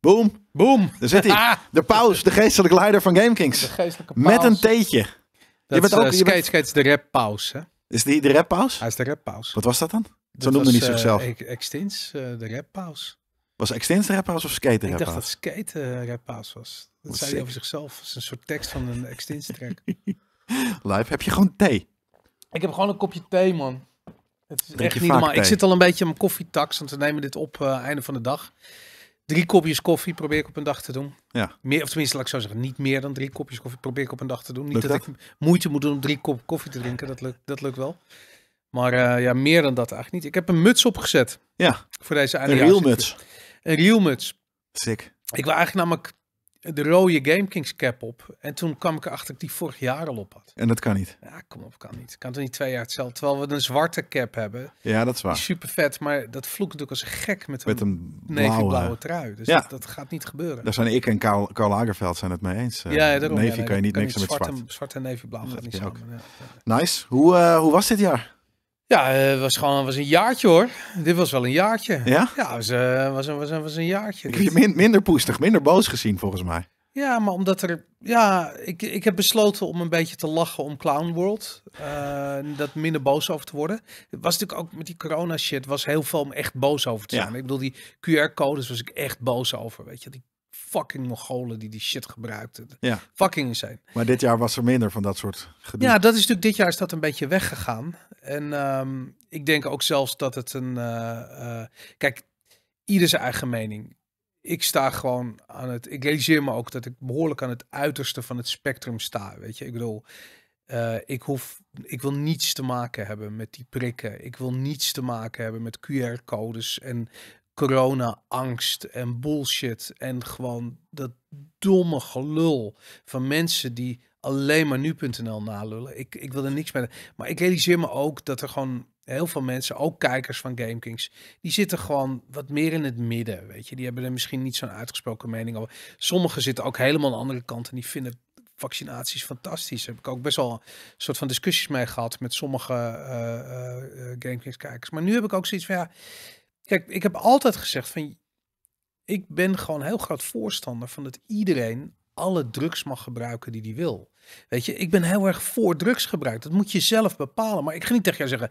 Boom. Boom. Daar zit hij. Ah. De paus, de geestelijke leider van GameKings. Met een teetje. Dat eh, je bent ook, uh, Skates, de rap paus, hè? Is die de rap paus? Hij is de rap paus. Wat was dat dan? Zo noemde hij zichzelf. Uh, de rap paus. Was Extins de rap paus of Skate de Ik dacht dat Skate de rap paus was. Dat zei hij over zichzelf. Dat is een soort tekst van een Extins track. Live, heb je gewoon thee? Ik heb gewoon een kopje thee, man. Het is echt niet normaal. Thee. Ik zit al een beetje aan mijn koffietax, want we nemen dit op einde van de dag. Drie kopjes koffie probeer ik op een dag te doen. Ja. Meer, of tenminste, laat ik zo zeggen, niet meer dan drie kopjes koffie probeer ik op een dag te doen. Niet dat? ik moeite moet doen om drie kop koffie te drinken, dat lukt, dat lukt wel. Maar eh, ja, meer dan dat eigenlijk niet. Ik heb een muts opgezet. Ja. Voor deze Een real muts. Een real muts. Sick. Ik wil eigenlijk namelijk de rode GameKings cap op. En toen kwam ik erachter dat ik die vorig jaar al op had. En dat kan niet. Ja, kom op, kan niet. Kan toch niet twee jaar hetzelfde. Terwijl we een zwarte cap hebben. Ja, dat is waar. Super vet, maar dat vloekt natuurlijk als een gek met een, met een blauwe. trui. Dus ja. dat, gaat niet gebeuren. Daar zijn ik en Karl, Karl zijn het mee eens. Ja, ja daarom. Navy nee, kan je niet niks met zwart. Zwart en navy blauw gaat niet samen. Nice. Hoe, eh, hoe was dit jaar? Ja, eh, het was gewoon was een jaartje hoor. Dit was wel een jaartje. Ja? Ja, was, uh, was, was, was, was, een jaartje. Ik je minder poestig, minder boos gezien volgens mij. Ja, maar omdat er... Ja, ik, ik heb besloten om een beetje te lachen om Clown World. Eh, dat minder boos over te worden. Het was natuurlijk ook met die corona shit, was heel veel om echt boos over te zijn. Ik bedoel, die QR-codes was ik echt boos over, weet je. Die fucking Mongolen die die shit gebruikten. Ja. Fucking zijn. Maar dit jaar was er minder van dat soort gedoe. Ja, dat is natuurlijk dit jaar is dat een beetje weggegaan. En ehm, ik denk ook zelfs dat het een... Eh, eh, kijk, ieder zijn eigen mening. Ik sta gewoon aan het... Ik realiseer me ook dat ik behoorlijk aan het uiterste van het spectrum sta. Weet je, ik bedoel... Eh, ik, hoef, ik wil niets te maken hebben met die prikken. Ik wil niets te maken hebben met QR-codes en corona-angst en bullshit en gewoon dat domme gelul van mensen die alleen maar nu.nl nalullen. Ik, ik wil er niks mee. Maar ik realiseer me ook dat er gewoon heel veel mensen, ook kijkers van GameKings, die zitten gewoon wat meer in het midden, weet je. Die hebben er misschien niet zo'n uitgesproken mening over. Sommigen zitten ook helemaal aan de andere kant en die vinden vaccinaties fantastisch. Daar heb ik ook best wel een soort van discussies mee gehad met sommige uh, uh, GameKings kijkers. Maar nu heb ik ook zoiets van, ja, Kijk, ik heb altijd gezegd van ik ben gewoon heel groot voorstander van dat iedereen alle drugs mag gebruiken die die wil. Weet je, ik ben heel erg voor drugsgebruik. Dat moet je zelf bepalen. Maar ik ga niet tegen jou zeggen,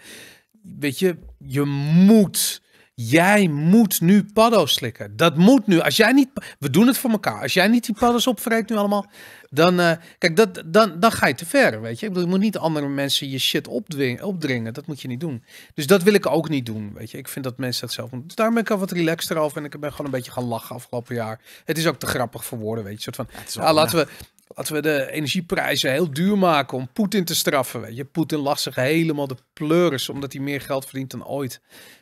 weet je, je moet Jij moet nu paddo's slikken. Dat moet nu. Als jij niet. We doen het voor elkaar. Als jij niet die paddo's opvreet nu allemaal. Dan. Eh, kijk, dat, dan, dan ga je te ver. Weet je. Ik bedoel, je moet niet andere mensen je shit opdringen. Dat moet je niet doen. Dus dat wil ik ook niet doen. Weet je. Ik vind dat mensen dat zelf doen. Dus daar ben ik al wat relaxter over. En ik ben gewoon een beetje gaan lachen afgelopen jaar. Het is ook te grappig voor woorden. Weet je. soort van. Ja, laten we. Laten we de energieprijzen heel duur maken om Poetin te straffen. je, Poetin lag zich helemaal de pleuris omdat hij meer geld verdient dan ooit.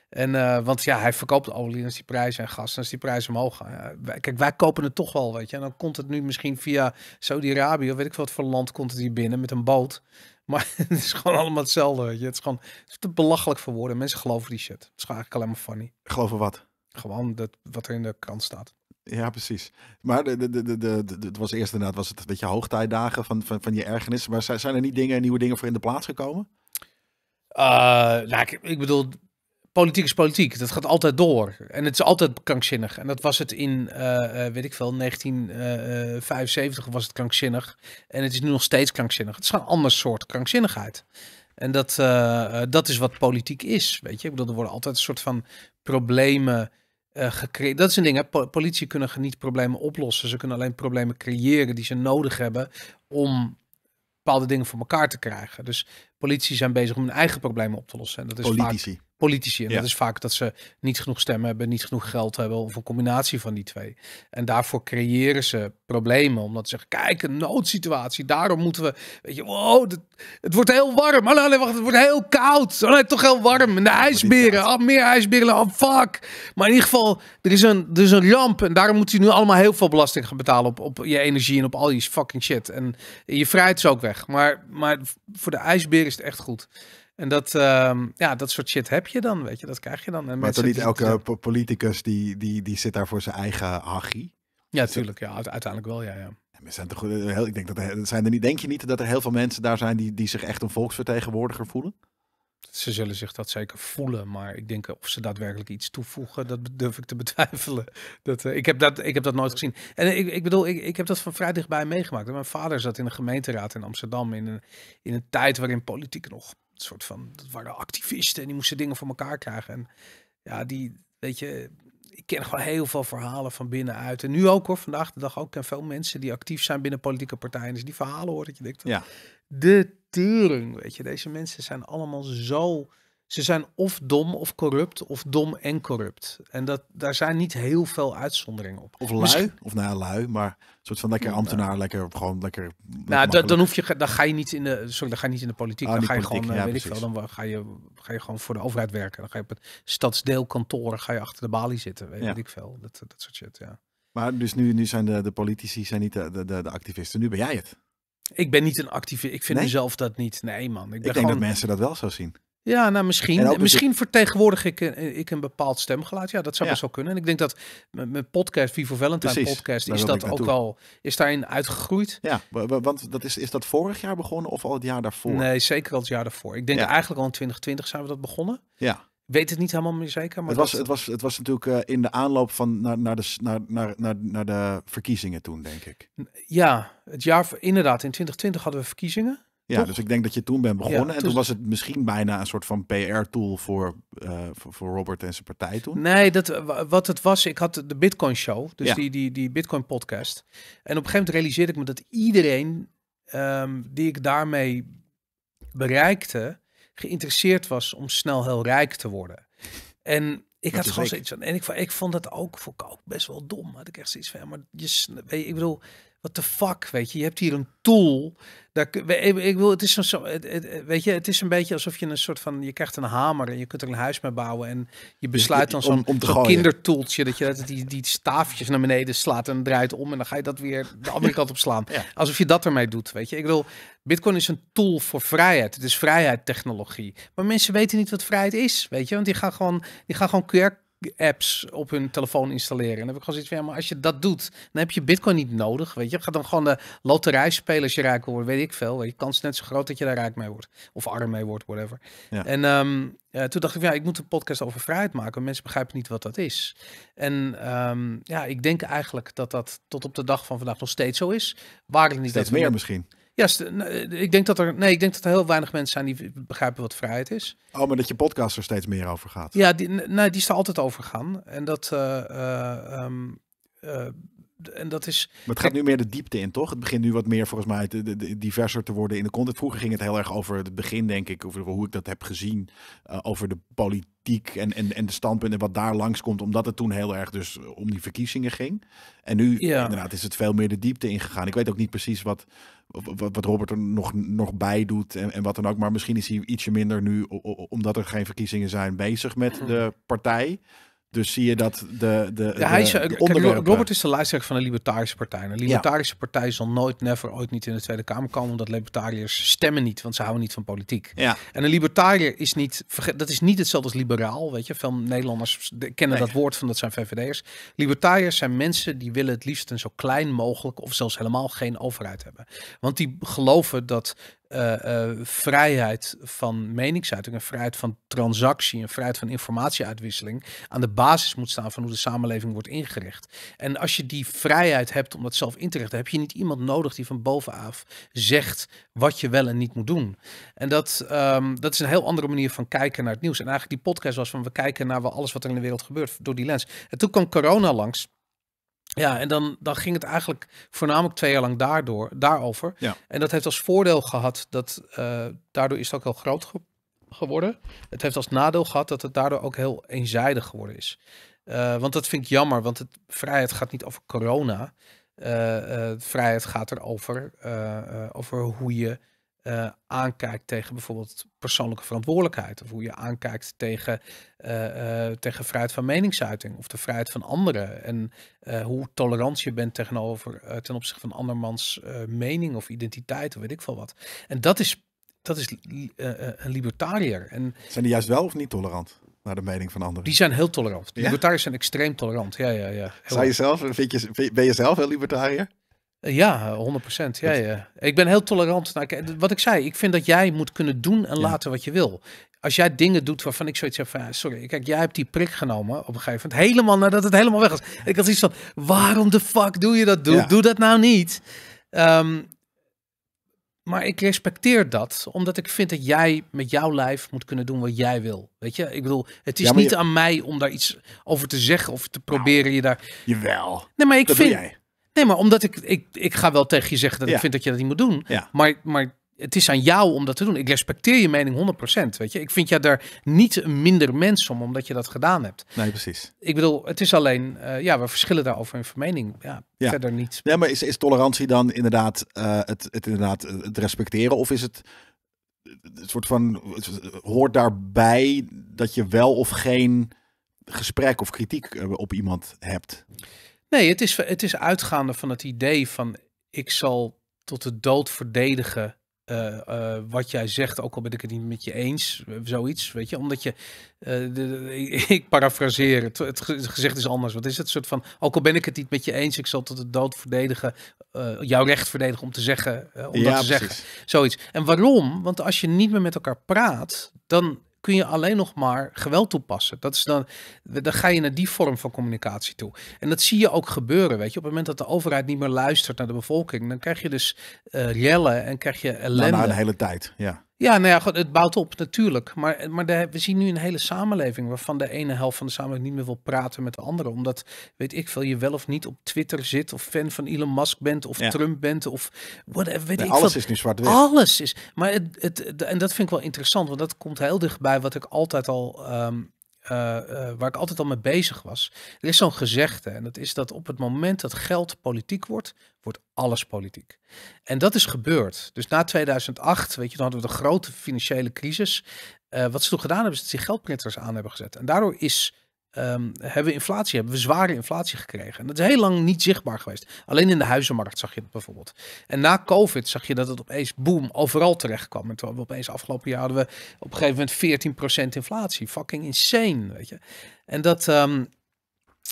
En, eh, want ja, hij verkoopt olie als die prijzen en gas als dus die prijzen omhoog gaan. kijk, wij kopen het toch wel, weet je. En dan komt het nu misschien via Saudi-Arabië of weet ik wat voor land komt het hier binnen met een boot. Maar het is gewoon allemaal hetzelfde, weet je. Het is gewoon het te belachelijk voor woorden. Mensen geloven die shit. Het is eigenlijk alleen maar funny. Geloven wat? Gewoon dat, wat er in de krant staat. Ja, precies. Maar de, de, de, de, het was eerst inderdaad was het een beetje hoogtijdagen van, van, van je ergernis. Maar zijn, zijn er niet dingen, nieuwe dingen voor in de plaats gekomen? Uh, nou, ik, ik, bedoel, politiek is politiek. Dat gaat altijd door. En het is altijd krankzinnig. En dat was het in, eh, eh, weet ik veel, 1975 eh, was het krankzinnig. En het is nu nog steeds krankzinnig. Het is een ander soort krankzinnigheid. En dat, dat is wat politiek is, weet je. Ik bedoel, er worden altijd een soort van problemen gecreëerd. Dat is een ding, hè. Politie kunnen niet problemen oplossen. Ze kunnen alleen problemen creëren die ze nodig hebben om bepaalde dingen voor elkaar te krijgen. Dus politie zijn bezig om hun eigen problemen op te lossen. En dat is Politici politici. En dat is vaak dat ze niet genoeg stemmen hebben, niet genoeg geld hebben of een combinatie van die twee. En daarvoor creëren ze problemen. Omdat ze zeggen, kijk, een noodsituatie. Daarom moeten we, weet je, wow, het wordt heel warm. Oh, nee, wacht, het wordt heel koud. Oh, toch heel warm. En de ijsberen, oh, meer ijsberen, oh fuck. Maar in ieder geval, er is een, er is een ramp. En daarom moet je nu allemaal heel veel belasting gaan betalen op, op je energie en op al die fucking shit. En je vrijheid is ook weg. Maar, maar voor de ijsberen is het echt goed. En dat, ehm, ja, dat soort shit heb je dan, weet je, dat krijg je dan. En maar toch niet elke politicus die, die, die zit daar voor zijn eigen hachie? Ja, tuurlijk. Ja, uiteindelijk wel, ja. ja. zijn toch, heel, ik denk dat er, zijn er niet, denk je niet dat er heel veel mensen daar zijn die, die zich echt een volksvertegenwoordiger voelen? Ze zullen zich dat zeker voelen, maar ik denk of ze daadwerkelijk iets toevoegen, dat durf ik te betwijfelen. Dat, eh, ik, heb dat, ik heb dat nooit gezien. En ik, ik bedoel, ik, ik heb dat van vrij dichtbij meegemaakt. Mijn vader zat in de gemeenteraad in Amsterdam in een, in een tijd waarin politiek nog soort van, dat waren activisten en die moesten dingen voor elkaar krijgen. En ja, die, weet je, ik ken gewoon heel veel verhalen van binnenuit. En nu ook hoor, vandaag de dag ook. ken veel mensen die actief zijn binnen politieke partijen. Dus die verhalen hoor dat je denkt, ja. de Turing weet je. Deze mensen zijn allemaal zo ze zijn of dom of corrupt, of dom en corrupt. En dat, daar zijn niet heel veel uitzonderingen op. Of lui, of nou lui, maar een soort van lekker ambtenaar, lekker gewoon lekker. nou, dan, hoef je, dan ga je niet in de, sorry, dan ga je niet in de politiek. Ah, dan ga je gewoon, eh, weet ik veel, dan ga je, ga je gewoon voor de overheid werken. Dan ga je op het stadsdeelkantoor, ga je achter de balie zitten, weet, ik veel. Dat, dat soort shit, ja. Maar dus nu, nu zijn de, de politici zijn niet de, de, de, activisten. Nu ben jij het. Ik ben niet een activist. Ik vind nee? mezelf dat niet. Nee, man. Ik, ben ik denk dat mensen dat wel zo zien. Ja, nou misschien. Misschien dus... vertegenwoordig ik een, ik een bepaald stemgeluid. Ja, dat zou ja. best wel kunnen. En ik denk dat mijn podcast, Vivo Valentine podcast, is dat ook al is daarin uitgegroeid. Ja, want dat is, is dat vorig jaar begonnen of al het jaar daarvoor? Nee, zeker al het jaar daarvoor. Ik denk eigenlijk al in 2020 zijn we dat begonnen. Ja. Weet het niet helemaal meer zeker. Maar het, was, het, was, het was natuurlijk eh, in de aanloop van naar, naar, de, naar, naar, naar, naar de verkiezingen toen, denk ik. Ja, het jaar, inderdaad. In 2020 hadden we verkiezingen. Ja, dus ik denk dat je toen bent begonnen. en toen dus- was het misschien bijna een soort van PR-tool eh, voor, voor, Robert en zijn partij toen. Nee, dat, wat het was, ik had de Bitcoin Show, dus die, die, die Bitcoin podcast. En op een gegeven moment realiseerde ik me dat iedereen ehm, die ik daarmee bereikte, geïnteresseerd was om snel heel rijk te worden. En ik had gewoon zoiets van, en ik, ik vond dat ook, voor ook best wel dom. Had ik echt zoiets van, maar je, ik bedoel, wat de fuck, weet je, je hebt hier een tool daar, ik, ik wil, het is zo, weet je, het is een beetje alsof je een soort van, je krijgt een hamer en je kunt er een huis mee bouwen en je besluit dan zo'n zo kindertoeltje dat je dat, die, die staafjes naar beneden slaat en draait om en dan ga je dat weer de andere kant op slaan. Alsof je dat ermee doet, weet je. Ik bedoel, Bitcoin is een tool voor vrijheid. Het is vrijheid technologie. Maar mensen weten niet wat vrijheid is, weet je. Want die gaan gewoon, die gaan gewoon QR apps op hun telefoon installeren. En dan heb ik gewoon zoiets van, ja, maar als je dat doet, dan heb je bitcoin niet nodig, weet je. gaat dan gewoon de loterij spelen als je rijk wordt, weet ik veel. Weet je kans is net zo groot dat je daar rijk mee wordt. Of arm mee wordt, whatever. En ehm, eh, toen dacht ik, ja, ik moet een podcast over vrijheid maken. mensen begrijpen niet wat dat is. En ehm, ja, ik denk eigenlijk dat dat tot op de dag van vandaag nog steeds zo is. Waar ik niet steeds dat meer misschien. Ja, ik denk dat er, nee, ik denk dat er heel weinig mensen zijn die begrijpen wat vrijheid is. Oh, maar dat je podcast er steeds meer over gaat. Ja, die, nee, die is er altijd over gaan. En dat, eh, eh, ehm, eh, en dat is. Maar het gaat nu meer de diepte in, toch? Het begint nu wat meer volgens mij diverser te worden in de content. Vroeger ging het heel erg over het begin, denk ik, over hoe ik dat heb gezien. Eh, over de politiek en, en, de standpunten wat daar langskomt. Omdat het toen heel erg dus eh, om die verkiezingen ging. En nu inderdaad is het veel meer de diepte ingegaan. Ik weet ook niet precies wat, wat, Robert er nog, nog bij doet en, en wat dan ook. Maar misschien is hij ietsje minder nu, omdat er geen verkiezingen zijn, bezig met mm. de partij. Dus zie je dat de, de, hij eh, de, Robert is de lijsttrekker van een Libertarische Partij. Een Libertarische Partij zal nooit, never, ooit niet in de Tweede Kamer komen. Omdat libertariërs stemmen niet, want ze houden niet van politiek. Ja. En een libertariër is niet, dat is niet hetzelfde als liberaal. Weet je, veel Nederlanders kennen dat woord van dat zijn VVD'ers. Libertariërs zijn mensen die willen het liefst een zo klein mogelijk of zelfs helemaal geen overheid hebben. Want die geloven dat eh, eh, vrijheid van meningsuiting een vrijheid van transactie en vrijheid van informatieuitwisseling aan de basis moet staan van hoe de samenleving wordt ingericht. En als je die vrijheid hebt om dat zelf in te richten, heb je niet iemand nodig die van bovenaf zegt wat je wel en niet moet doen. En dat, ehm, dat is een heel andere manier van kijken naar het nieuws. En eigenlijk die podcast was van we kijken naar alles wat er in de wereld gebeurt door die lens. En toen kwam corona langs. Ja, en dan, dan ging het eigenlijk voornamelijk twee jaar lang daardoor, daarover. Ja. En dat heeft als voordeel gehad dat eh, daardoor is het ook heel groot geworden. Het heeft als nadeel gehad dat het daardoor ook heel eenzijdig geworden is. Eh, want dat vind ik jammer, want het, vrijheid gaat niet over corona. Eh, vrijheid gaat er over, over hoe je uh, aankijkt tegen bijvoorbeeld persoonlijke verantwoordelijkheid. Of hoe je aankijkt tegen, eh, eh, tegen vrijheid van meningsuiting of de vrijheid van anderen. En hoe tolerant je bent tegenover, ten opzichte van andermans mening of identiteit of weet ik veel wat. En dat is, dat is een libertariër. En, Zijn die juist wel of niet tolerant? naar de mening van anderen. Die zijn heel tolerant. libertariërs zijn extreem tolerant. Ja, ja, ja. Zijn Zou je zelf, vind je, ben je zelf een libertariër? Ja, 100%. Ja, ja. Ik ben heel tolerant. Naar, wat ik zei, ik vind dat jij moet kunnen doen en laten wat je wil. Als jij dingen doet waarvan ik zoiets heb sorry, kijk, jij hebt die prik genomen op een gegeven moment, helemaal nadat het helemaal weg is. Ik had iets van, waarom de fuck doe je dat? Doe, doe dat nou niet. Ehm, maar ik respecteer dat, omdat ik vind dat jij met jouw lijf moet kunnen doen wat jij wil. Weet je, ik bedoel, het is niet aan mij om daar iets over te zeggen of te proberen nou, je daar. Jawel. Nee, maar ik vind. Nee, maar omdat ik, ik, ik ga wel tegen je zeggen dat ik vind dat je dat niet moet doen. Ja. Maar, maar het is aan jou om dat te doen. Ik respecteer je mening 100%. Weet je, ik vind jou daar niet een minder mens om, omdat je dat gedaan hebt. Nee, precies. Ik bedoel, het is alleen, eh, ja, we verschillen daarover in vermening. Ja, verder niet. Ja, maar is, is tolerantie dan inderdaad, eh, het, het, inderdaad eh, het respecteren of is het een soort van, hoort daarbij dat je wel of geen gesprek of kritiek op iemand hebt? Nee, het is, het is uitgaande van het idee van ik zal tot de dood verdedigen eh, eh, wat jij zegt, ook al ben ik het niet met je eens, eh, zoiets, weet je, omdat je, de, de, ik parafraseer, het, het, gezegd is anders, wat is het, soort van, ook al ben ik het niet met je eens, ik zal tot de dood verdedigen, jouw recht verdedigen om te zeggen, om ja, dat te zeggen, zoiets. En waarom? Want als je niet meer met elkaar praat, dan kun je alleen nog maar geweld toepassen. Dat is dan, dan ga je naar die vorm van communicatie toe. En dat zie je ook gebeuren, weet je. Op het moment dat de overheid niet meer luistert naar de bevolking, dan krijg je dus uh, rellen en krijg je ellende. Nou, nou de hele tijd, ja. Ja, nou ja, het bouwt op, natuurlijk. Maar, maar we zien nu een hele samenleving waarvan de ene helft van de samenleving niet meer wil praten met de andere. Omdat, weet ik veel, je wel of niet op Twitter zit of fan van Elon Musk bent of Trump bent of whatever. Weet nee, ik alles is nu zwart-wit. Alles is. Maar het, het, en dat vind ik wel interessant, want dat komt heel dichtbij wat ik altijd al ehm, eh, eh, waar ik altijd al mee bezig was. Er is zo'n gezegde en dat is dat op het moment dat geld politiek wordt, wordt alles politiek. En dat is gebeurd. Dus na 2008, weet je, dan hadden we de grote financiële crisis. Eh, wat ze toen gedaan hebben, is dat ze geldprinters aan hebben gezet. En daardoor is um, hebben we inflatie, hebben we zware inflatie gekregen. En dat is heel lang niet zichtbaar geweest. Alleen in de huizenmarkt zag je dat bijvoorbeeld. En na COVID zag je dat het opeens, boom, overal terecht kwam. En toen we opeens afgelopen jaar hadden we op een gegeven moment 14% inflatie. Fucking insane, weet je. En dat, ehm,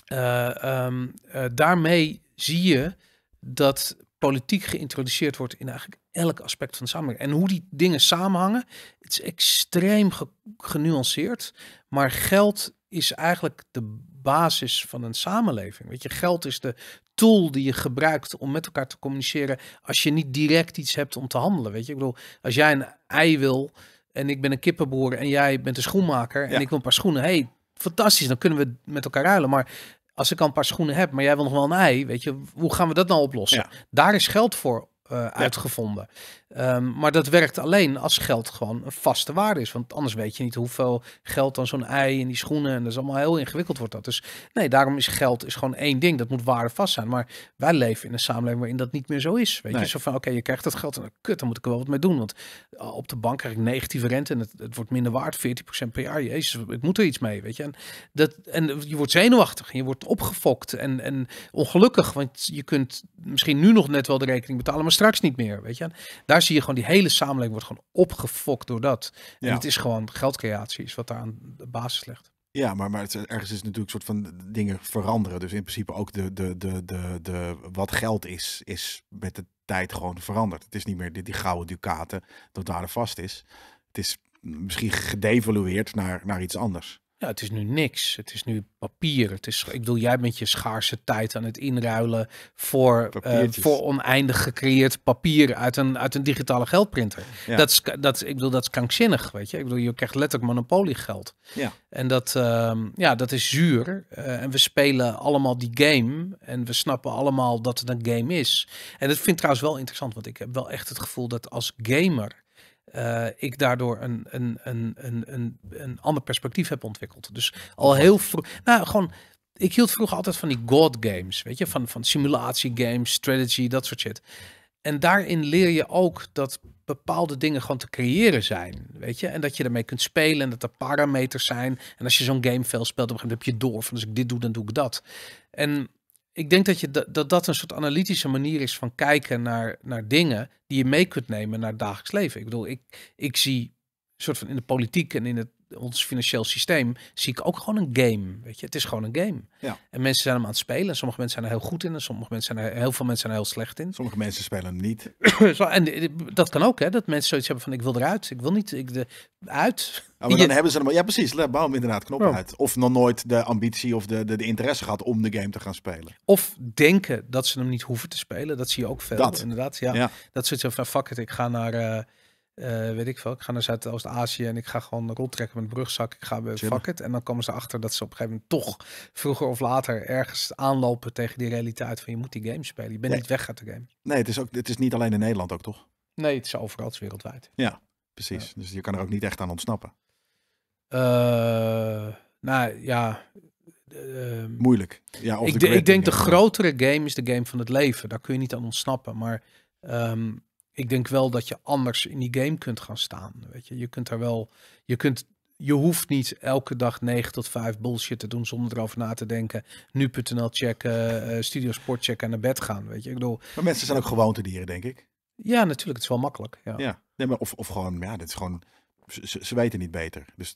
eh, ehm, eh, daarmee zie je dat politiek geïntroduceerd wordt in eigenlijk elk aspect van de samenleving. En hoe die dingen samenhangen, het is extreem genuanceerd. Maar geld is eigenlijk de basis van een samenleving. Weet je, geld is de tool die je gebruikt om met elkaar te communiceren als je niet direct iets hebt om te handelen. Weet je, ik bedoel, als jij een ei wil en ik ben een kippenboer en jij bent een schoenmaker en ik wil een paar schoenen, hey, fantastisch, dan kunnen we met elkaar ruilen. Maar als ik al een paar schoenen heb, maar jij wil nog wel een ei, weet je, hoe gaan we dat nou oplossen? Daar is geld voor eh, uitgevonden. Ehm, maar dat werkt alleen als geld gewoon een vaste waarde is. Want anders weet je niet hoeveel geld dan zo'n ei en die schoenen. En dat is allemaal heel ingewikkeld wordt dat. Dus nee, daarom is geld is gewoon één ding. Dat moet waardevast zijn. Maar wij leven in een samenleving waarin dat niet meer zo is. Weet je, zo van oké, je krijgt dat geld en dan kut, dan moet ik er wel wat mee doen. Want eh, op de bank krijg ik negatieve rente en het, het wordt minder waard, 14% per jaar. Jezus, ik moet er iets mee, weet je. En, dat, en je wordt zenuwachtig en je wordt opgefokt en, en ongelukkig. Want je kunt misschien nu nog net wel de rekening betalen, maar straks niet meer, weet je. En daar zie je gewoon die hele samenleving wordt gewoon opgefokt door dat. En het is gewoon geldcreatie is wat daar aan de basis ligt. Ja, maar, maar het, ergens is natuurlijk een soort van dingen veranderen. Dus in principe ook de, de, de, de, de, wat geld is, is met de tijd gewoon veranderd. Het is niet meer die, die gouden ducaten dat daar vast is. Het is misschien gedevalueerd naar, naar iets anders. Ja, het is nu niks. Het is nu papier. Het is, ik bedoel, jij bent je schaarse tijd aan het inruilen voor, eh, voor oneindig gecreëerd papier uit een, uit een digitale geldprinter. Ja. Dat, is, ik bedoel, dat is krankzinnig, weet je. Ik bedoel, je krijgt letterlijk monopoliegeld. Ja. En dat, ehm, ja, dat is zuur. Eh, en we spelen allemaal die game. En we snappen allemaal dat het een game is. En dat vind ik trouwens wel interessant, want ik heb wel echt het gevoel dat als gamer eh, ik daardoor een, een, een, een, een, een ander perspectief heb ontwikkeld. Dus al heel vroeg. Nou, gewoon. Ik hield vroeger altijd van die God games. Weet je, van, van simulatie games, strategy, dat soort shit. En daarin leer je ook dat bepaalde dingen gewoon te creëren zijn. Weet je? En dat je ermee kunt spelen en dat er parameters zijn. En als je zo'n game veel speelt, op een gegeven moment heb je door van als ik dit doe, dan doe ik dat. En ik denk dat, je dat dat een soort analytische manier is van kijken naar, naar dingen die je mee kunt nemen naar het dagelijks leven. Ik bedoel, ik, ik zie soort van in de politiek en in het ons financieel systeem zie ik ook gewoon een game. Weet je, het is gewoon een game. Ja. En mensen zijn hem aan het spelen. Sommige mensen zijn er heel goed in. En sommige mensen zijn er, heel veel mensen zijn er heel slecht in. Sommige mensen spelen hem niet. Zo, en eh, dat kan ook, hè? Dat mensen zoiets hebben van: ik wil eruit. Ik wil niet. Ik de, uit. maar dan hebben ze hem. Ja, precies. hem inderdaad knop uit? Of nog nooit de ambitie of de, de, de, interesse gehad om de game te gaan spelen. Of denken dat ze hem niet hoeven te spelen. Dat zie je ook veel. Inderdaad. Ja. Dat soort van: fuck het. ik ga naar. Eh, eh, weet ik veel. Ik ga naar Zuidoost-Azië en ik ga gewoon rondtrekken met een brugzak. Ik ga bij fuck it. En dan komen ze achter dat ze op een gegeven moment toch vroeger of later ergens aanlopen tegen die realiteit van je moet die game spelen. Je bent niet weg uit de game. Nee, het is, ook, het is niet alleen in Nederland ook, toch? Nee, het is overal, wereldwijd. Ja, precies. Dus je kan er ook niet echt aan ontsnappen. Uh, nou ja, ehm, moeilijk. Ja, of ik, ik denk de grotere game is de game van het leven. Daar kun je niet aan ontsnappen. Maar ehm, ik denk wel dat je anders in die game kunt gaan staan. Weet je, je kunt daar wel, je kunt. Je hoeft niet elke dag 9 tot 5 bullshit te doen zonder erover na te denken. Nu.nl checken, eh, Studio Sport checken en naar bed gaan. Weet je, ik bedoel. Maar mensen zijn ook gewoontedieren, denk ik. Ja, natuurlijk. Het is wel makkelijk. Ja, ja. Nee, maar of, of gewoon, ja, dit is gewoon. Ze, ze weten niet beter. Dus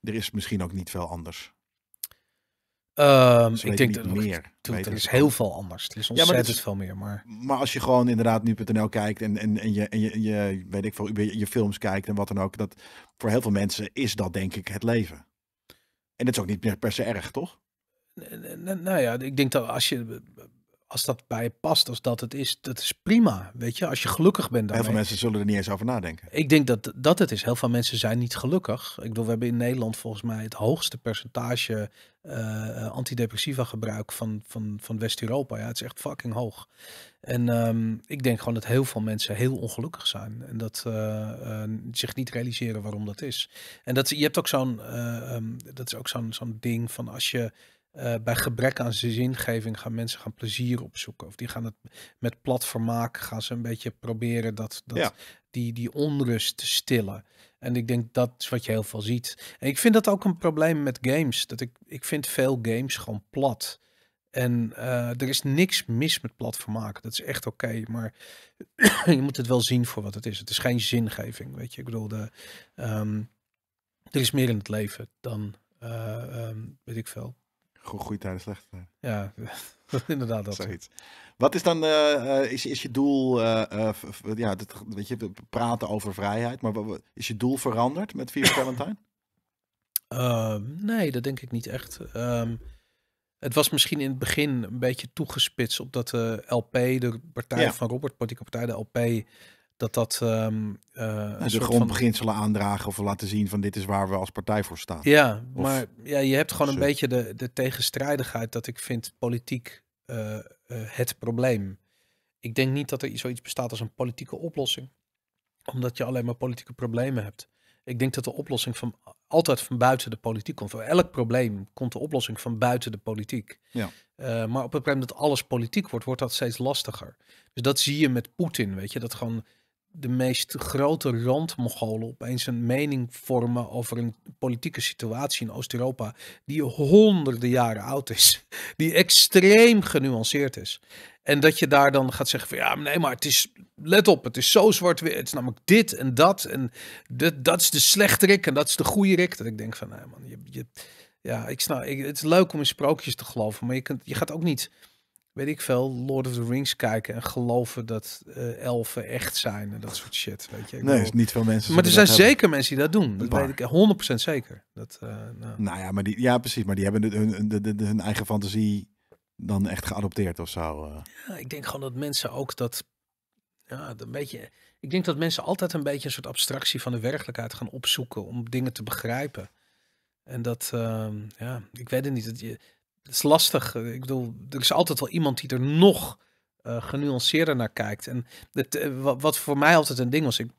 er is misschien ook niet veel anders. Ehm, ik denk dat meer. het er is heel veel anders. Het is ontzettend veel meer. Maar... maar als je gewoon inderdaad nu.nl kijkt en, en, en, je, en je, je, weet ik veel, je, je films kijkt en wat dan ook. Dat, voor heel veel mensen is dat denk ik het leven. En dat is ook niet meer per se erg, toch? Nou ja, ik denk dat als je als dat bij je past, als dat het is, dat is prima. Weet je, als je gelukkig bent. Daarmee. Heel veel mensen zullen er niet eens over nadenken. Ik denk dat dat het is. Heel veel mensen zijn niet gelukkig. Ik bedoel, we hebben in Nederland volgens mij het hoogste percentage eh, antidepressiva gebruik van, van, van West-Europa. Ja, het is echt fucking hoog. En ehm, ik denk gewoon dat heel veel mensen heel ongelukkig zijn. En dat uh, zich niet realiseren waarom dat is. En dat, je hebt ook zo'n, ehm, dat is ook zo'n zo'n ding van als je eh, bij gebrek aan zingeving gaan mensen gaan plezier opzoeken. Of die gaan het met plat maken, gaan ze een beetje proberen dat, dat die, die onrust te stillen. En ik denk dat is wat je heel veel ziet. En ik vind dat ook een probleem met games. Dat ik, ik vind veel games gewoon plat. En eh, er is niks mis met plat maken. Dat is echt oké. maar je moet het wel zien voor wat het is. Het is geen zingeving. Weet je, ik bedoel, de, ehm, er is meer in het leven dan, eh, ehm, weet ik veel Goede tijden, slechte tijden. Ja, inderdaad dat. Zoiets. Wat is dan, eh, eh, is, is je doel, uh, ja, dat, weet je, praten over vrijheid, maar is je doel veranderd met Vier Valentine? Ehm, nee, dat denk ik niet echt. Ehm, het was misschien in het begin een beetje toegespitst op dat de LP, de partij van Robert, politieke partij, de LP, dat dat... Um, uh, de grondbeginselen aandragen of laten zien van dit is waar we als partij voor staan. Ja, maar ja, je hebt gewoon een beetje de, de tegenstrijdigheid dat ik vind politiek eh, eh, het probleem. Ik denk niet dat er zoiets bestaat als een politieke oplossing. Omdat je alleen maar politieke problemen hebt. Ik denk dat de oplossing van, altijd van buiten de politiek komt. Voor elk probleem komt de oplossing van buiten de politiek. Ja. maar op het moment dat alles politiek wordt, wordt dat steeds lastiger. Dus dat zie je met Poetin, weet je. Dat gewoon de meest grote randmogolen opeens een mening vormen over een politieke situatie in Oost-Europa die honderden jaren oud is, die extreem genuanceerd is. En dat je daar dan gaat zeggen van ja, nee, maar het is, let op, het is zo zwart weer, het is namelijk dit en dat en dit, dat is de slechte rik, en dat is de goede rik. Dat ik denk van nee man, je, je ja, ik snap, ik, het is leuk om in sprookjes te geloven, maar je, kunt, je gaat ook niet weet ik veel, Lord of the Rings kijken en geloven dat uh, elfen echt zijn en dat soort shit. Weet je. nee, is niet veel mensen. Maar er zijn zeker mensen die dat doen. Dat, weet ik 100% zeker. Dat, eh, nou. nou. ja, maar die, ja, precies. Maar die hebben hun, eigen fantasie dan echt geadopteerd of zo. Eh. Ja, ik denk gewoon dat mensen ook dat. Ja, een beetje. Ik denk dat mensen altijd een beetje een soort abstractie van de werkelijkheid gaan opzoeken om dingen te begrijpen. En dat, ehm, ja, ik weet het niet. Dat je, het is lastig. Eh, ik bedoel, er is altijd wel iemand die er nog eh, genuanceerder naar kijkt. En het, eh, wat, voor mij altijd een ding was, ik,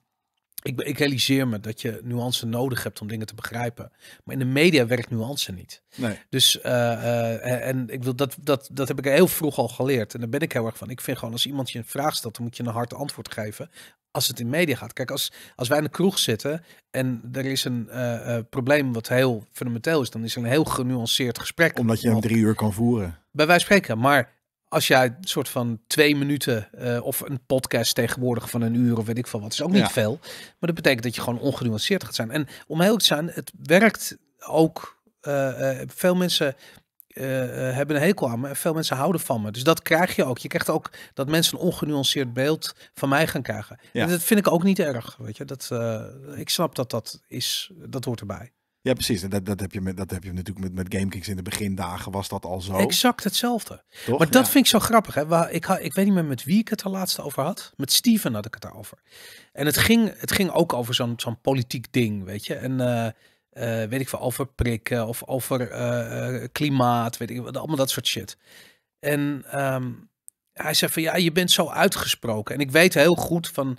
ik, realiseer me dat je nuance nodig hebt om dingen te begrijpen. Maar in de media werkt nuance niet. Nee. Dus en ik wil dat, dat, dat heb ik heel vroeg al geleerd. En daar ben ik heel erg van. Ik vind gewoon als iemand je een vraag stelt, dan moet je een hard antwoord geven als het in media gaat. Kijk, als, als wij in de kroeg zitten en er is een eh, eh, probleem wat heel fundamenteel is, dan is een heel genuanceerd gesprek. Omdat je hem drie uur kan voeren. Bij wij spreken. Maar als jij een soort van twee minuten eh, of een podcast tegenwoordig van een uur of weet ik veel wat, is ook niet veel. Maar dat betekent dat je gewoon ongenuanceerd gaat zijn. En om heel te zijn, het werkt ook. veel mensen uh, hebben een hekel aan me en veel mensen houden van me. Dus dat krijg je ook. Je krijgt ook dat mensen een ongenuanceerd beeld van mij gaan krijgen. En dat vind ik ook niet erg. Weet je? Dat, eh, ik snap dat dat is, dat hoort erbij. Ja, precies. En dat, dat, heb je met, dat heb je natuurlijk met, met GameKings in de begindagen was dat al zo. Exact hetzelfde. Maar dat vind ik zo grappig. Hè? Waar, ik, ik weet niet meer met wie ik het er laatste over had. Met Steven had ik het daarover. En het ging, het ging ook over zo'n zo'n politiek ding, weet je. En eh, weet ik van over prikken of over eh, eh, klimaat, weet ik allemaal dat soort shit. En ehm, hij zei van ja, je bent zo uitgesproken. En ik weet heel goed van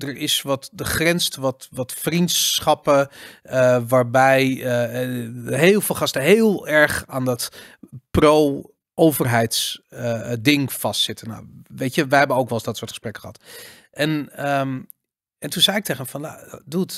er is, wat, de grenst wat, wat vriendschappen waarbij heel veel gasten heel erg aan dat pro-overheidsding vastzitten. Nou, weet je, wij hebben ook wel eens dat soort gesprekken gehad. En, ehm, en toen zei ik tegen hem van, nou, dude,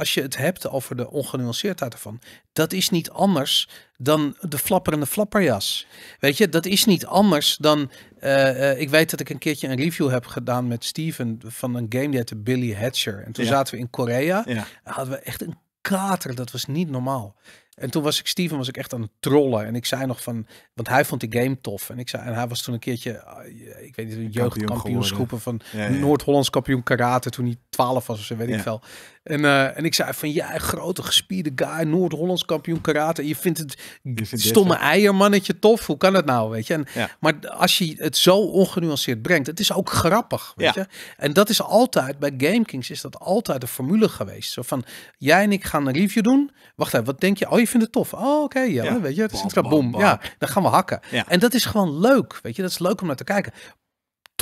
als je het hebt over de ongenuanceerdheid ervan, dat is niet anders dan de flapperende flapperjas. Weet je, dat is niet anders dan. Eh, eh, ik weet dat ik een keertje een review heb gedaan met Steven van een game die heette Billy Hatcher. En toen zaten we in Korea. Hadden we echt een kater, dat was niet normaal. En toen was ik Steven was ik echt aan het trollen. En ik zei nog van, want hij vond die game tof. En ik zei, en hij was toen een keertje, ah, ik weet niet, een jeugdkampioensgroepen van Noord-Hollands kampioen karate toen hij 12 was of zo, weet ik veel. En, eh, en ik zei van, ja, grote gespierde guy, Noord-Hollands kampioen karate. Je vindt het je vindt stomme eiermannetje tof. Hoe kan dat nou, weet je? En, Maar als je het zo ongenuanceerd brengt, het is ook grappig, weet je? En dat is altijd, bij GameKings is dat altijd de formule geweest. Zo van, jij en ik gaan een review doen. Wacht even, wat denk je? Oh, je vindt het tof. Oh, oké, ja, weet je? Het is een boom. Ja, dan gaan we hakken. En dat is gewoon leuk, weet je? Dat is leuk om naar te kijken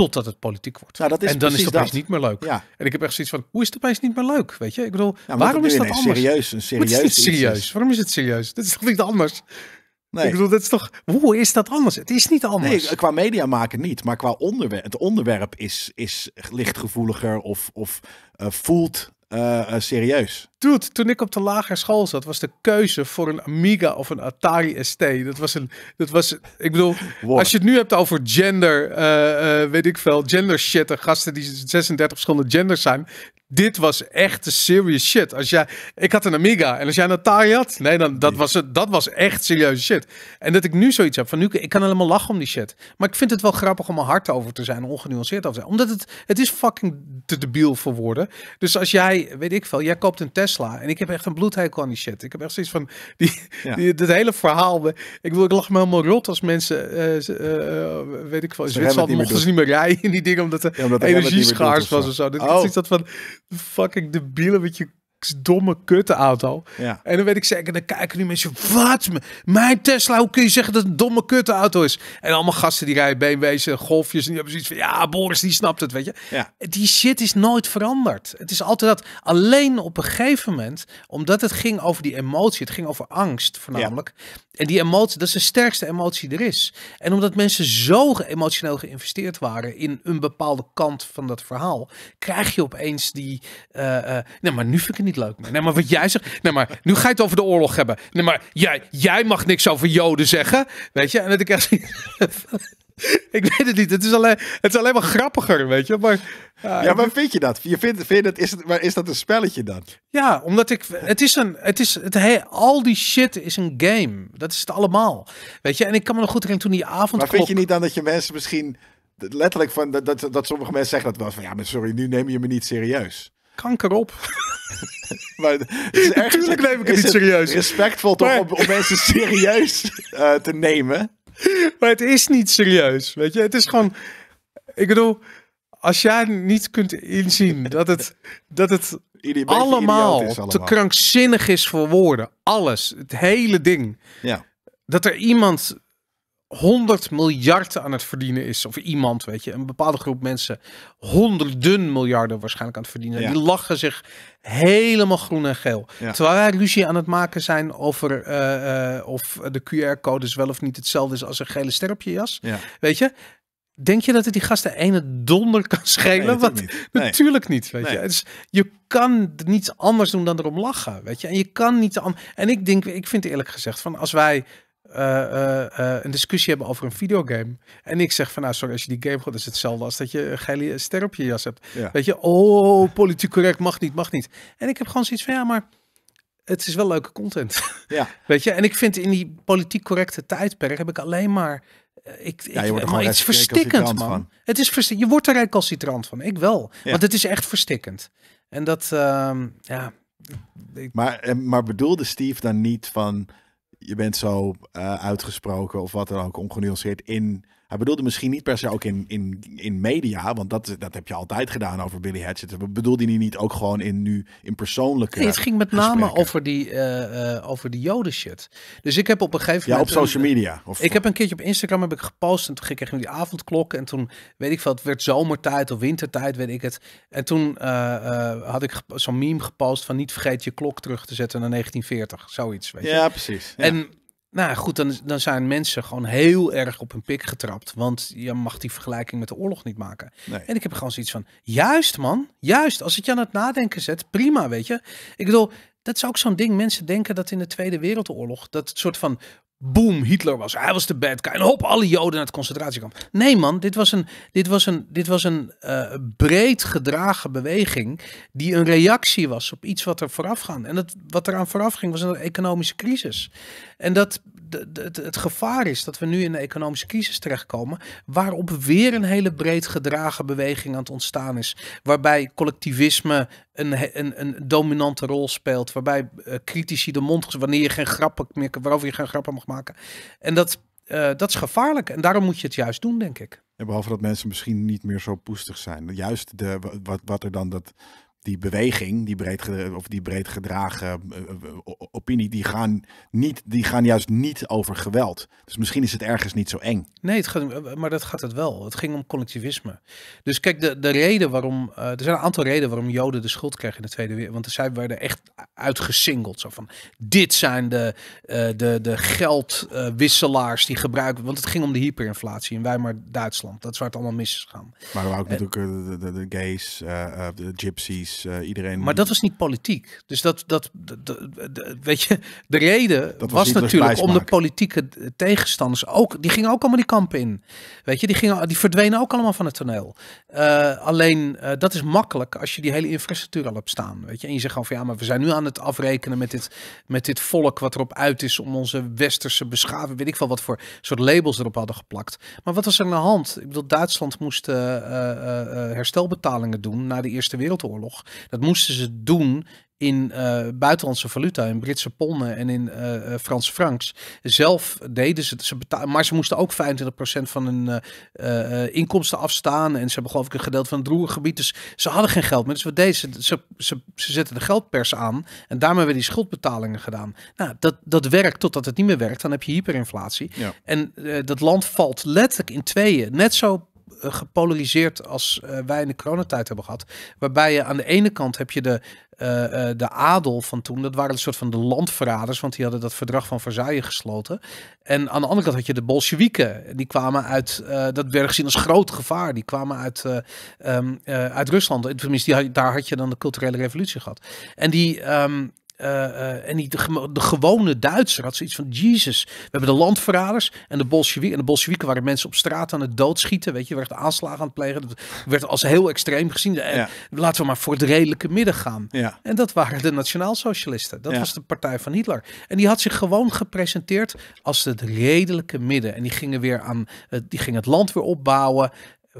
totdat het politiek wordt. Nou, dat is en dan is het best niet meer leuk. En ik heb echt zoiets van, hoe is het opeens niet meer leuk? Weet je, ik bedoel, waarom is dat anders? Serieus, een serieus. is serieus? Waarom is het serieus? Dat is toch niet anders? Nee. Ik bedoel, dat is toch, hoe is dat anders? Het is niet anders. Nee, qua media maken niet, maar qua onderwerp. Het onderwerp is, is lichtgevoeliger of, of eh, voelt uh, serieus. Dude, toen ik op de lagere school zat, was de keuze voor een Amiga of een Atari ST. Dat was een. Dat was, ik bedoel, als je het nu hebt over gender, eh, weet ik veel, gender shit. gasten die 36 verschillende genders zijn dit was echt serious shit. Als jij, ik had een Amiga en als jij een Atari had, nee, dan, dat, was het, dat was echt serieuze shit. En dat ik nu zoiets heb van, nu, ik kan helemaal lachen om die shit. Maar ik vind het wel grappig om er hard over te zijn, ongenuanceerd over te zijn. Omdat het, het is fucking te debiel voor woorden. Dus als jij, weet ik veel, jij koopt een Tesla en ik heb echt een bloedhekel aan die shit. Ik heb echt zoiets van, die, ja. die dat hele verhaal, ik wil, ik lach me helemaal rot als mensen, uh, weet ik veel, in Zwitserland mochten ze niet meer rijden in die dingen, omdat de energie schaars was, of zo. Dat oh. is iets dat van fucking debiele met je domme kutte auto. Ja. En dan weet ik zeker, dan kijken nu mensen, wat? Mijn Tesla, hoe kun je zeggen dat het een domme kutte auto is? En allemaal gasten die rijden BMW's en eh, golfjes en die hebben zoiets van, ja, Boris die snapt het, weet je. Ja. Die shit is nooit veranderd. Het is altijd dat, alleen op een gegeven moment, omdat het ging over die emotie, het ging over angst voornamelijk. En die emotie, dat is de sterkste emotie er is. En omdat mensen zo emotioneel geïnvesteerd waren in een bepaalde kant van dat verhaal, krijg je opeens die, uh, nou, maar nu vind ik het niet leuk Nee, maar wat jij zegt. Nee, maar nu ga je het over de oorlog hebben. Nee, maar jij, jij mag niks over Joden zeggen. Weet je? En dat ik echt. ik weet het niet. Het is, alleen, het is alleen maar grappiger, weet je? Maar, ja, ja maar vind je dat? Je vindt, vind dat is, het, maar is dat een spelletje dan? Ja, omdat ik. Het is een. Het is, het, hey, al die shit is een game. Dat is het allemaal. Weet je? En ik kan me nog goed herinneren toen die avond. Maar vind je niet dan dat je mensen misschien letterlijk van dat, dat, dat sommige mensen zeggen dat wel van ja, maar sorry, nu neem je me niet serieus. Kanker op. maar het is Natuurlijk neem ik het niet serieus. Respectvol toch om, mensen serieus eh, te nemen. Maar het is niet serieus, weet je. Het is gewoon... Ik bedoel, als jij niet kunt inzien dat het, dat het allemaal, allemaal te krankzinnig is voor woorden. Alles. Het hele ding. Ja. Dat er iemand 100 miljard aan het verdienen is. Of iemand, weet je, een bepaalde groep mensen. Honderden miljarden waarschijnlijk aan het verdienen. Die lachen zich helemaal groen en geel. Terwijl wij ruzie aan het maken zijn over eh, eh, of de QR-codes wel of niet hetzelfde is als een gele ster op je jas. Ja. Weet je? Denk je dat het die gasten ene donder kan schelen? Wat, Natuurlijk niet. Weet je. Dus je kan niets anders doen dan erom lachen. Weet je. En je kan niet. En ik denk, ik vind eerlijk gezegd, van als wij eh, eh, eh, een discussie hebben over een videogame. En ik zeg van, nou sorry, als je die game gaat, is hetzelfde als dat je een geile ster op je jas hebt. Ja. Weet je, oh, politiek correct, mag niet, mag niet. En ik heb gewoon zoiets van, ja, maar het is wel leuke content. Ja. Weet je, en ik vind in die politiek correcte tijdperk heb ik alleen maar. Ik, ja, je wordt er iets verstikkend, man. Van. Het is verstikkend. Je wordt er recalcitrant van. Ik wel. Want het is echt verstikkend. En dat, ehm, ja. Maar, maar bedoelde Steve dan niet van je bent zo eh, uitgesproken of wat dan ook, ongenuanceerd in hij bedoelde misschien niet per se ook in, in, in media, want dat, dat heb je altijd gedaan over Billy Hatchet. Bedoelde hij niet ook gewoon in, nu, in persoonlijke. het ging met name over die, uh, over die joden shit. Dus ik heb op een gegeven moment. Ja, op social media. Of... Ik heb een keertje op Instagram heb ik gepost en toen kreeg ik die avondklok. En toen weet ik veel, het werd zomertijd of wintertijd, weet ik het. En toen eh, had ik zo'n meme gepost van niet vergeet je klok terug te zetten naar 1940. Zoiets. Weet je. Ja, precies. En nou goed, dan, dan zijn mensen gewoon heel erg op hun pik getrapt. Want je mag die vergelijking met de oorlog niet maken. En ik heb gewoon zoiets van, juist man, juist. Als het je aan het nadenken zet, prima, weet je. Ik bedoel, dat is ook zo'n ding. Mensen denken dat in de Tweede Wereldoorlog dat soort van boom, Hitler was. Hij was de bad guy. En hop, alle Joden naar het concentratiekamp. Nee man, dit was een, dit was een, dit was een eh, breed gedragen beweging die een reactie was op iets wat er vooraf ging. En dat, wat eraan vooraf ging was een economische crisis. En dat de, het, gevaar is dat we nu in de economische crisis terechtkomen, waarop weer een hele breed gedragen beweging aan het ontstaan is, waarbij collectivisme een, een, een dominante rol speelt, waarbij eh, critici de mond, wanneer je geen grappen meer, waarover je geen grappen mag maken. En dat, eh, dat is gevaarlijk en daarom moet je het juist doen, denk ik. En behalve dat mensen misschien niet meer zo poestig zijn. Juist de, wat, wat er dan dat die beweging, die breed, of die breed gedragen eh, eh, eh, opinie, die gaan, niet, die gaan juist niet over geweld. Dus misschien is het ergens niet zo eng. Nee, het gaat, maar dat gaat het wel. Het ging om collectivisme. Dus kijk, de, de reden waarom. er zijn een aantal redenen waarom Joden de schuld kregen in de Tweede Wereldoorlog. Want zij werden echt uitgesingeld. Zo van: dit zijn de, de, de geldwisselaars die gebruiken. Want het ging om de hyperinflatie. En wij maar Duitsland. Dat is waar het allemaal mis is gegaan. Maar ook natuurlijk de, de, de gays, de gypsies. Eh, iedereen. Maar dat was niet politiek. Dus dat, dat, weet je, de reden was, was natuurlijk om de politieke eh, tegenstanders ook. Die gingen ook allemaal die kamp in. Weet je, die, gingen, die verdwenen ook allemaal van het toneel. Eh, alleen dat is makkelijk als je die hele infrastructuur al hebt staan. Weet je, en je zegt gewoon van ja, maar we zijn nu aan het afrekenen met dit, met dit volk wat erop uit is om onze westerse beschaving, weet ik veel wat voor soort labels erop hadden geplakt. Maar wat was er aan de hand? Ik bedoel, Duitsland moest herstelbetalingen doen na de Eerste Wereldoorlog. Dat moesten ze doen in eh, buitenlandse valuta, in Britse ponden en in Frans eh, eh, Franse francs. Zelf deden ze, ze maar ze moesten ook 25% van hun inkomsten afstaan. En ze hebben geloof ik een gedeelte van het roergebied. Dus ze hadden geen geld meer. Dus wat deden ze? Ze, ze, zetten de geldpers aan en daarmee werden die schuldbetalingen gedaan. Nou, dat, dat werkt totdat het niet meer werkt. Dan heb je hyperinflatie. En dat land valt letterlijk in tweeën. Net zo eh, gepolariseerd als eh, wij in de coronatijd hebben gehad. Waarbij je aan de ene kant heb je de, eh, de adel van toen. Dat waren een soort van de landverraders, want die hadden dat verdrag van Versailles gesloten. En aan de andere kant had je de Bolsjewieken. Die kwamen uit, dat werd gezien als groot gevaar. Die kwamen uit, uh, um, uit Rusland. Tenminste, die, daar had je dan de culturele revolutie gehad. En die, ehm, eh, eh, en die, de, gewone Duitser had zoiets van, Jesus, we hebben de landverraders en de Bolsjewieken. En de Bolsjewieken waren mensen op straat aan het doodschieten, weet je, werd aanslagen aan het plegen. Dat werd als heel extreem gezien. Eh, ja. Laten we maar voor het redelijke midden gaan. Ja. En dat waren de nationaalsocialisten. Dat was de partij van Hitler. En die had zich gewoon gepresenteerd als het redelijke midden. En die gingen weer aan, die gingen het land weer opbouwen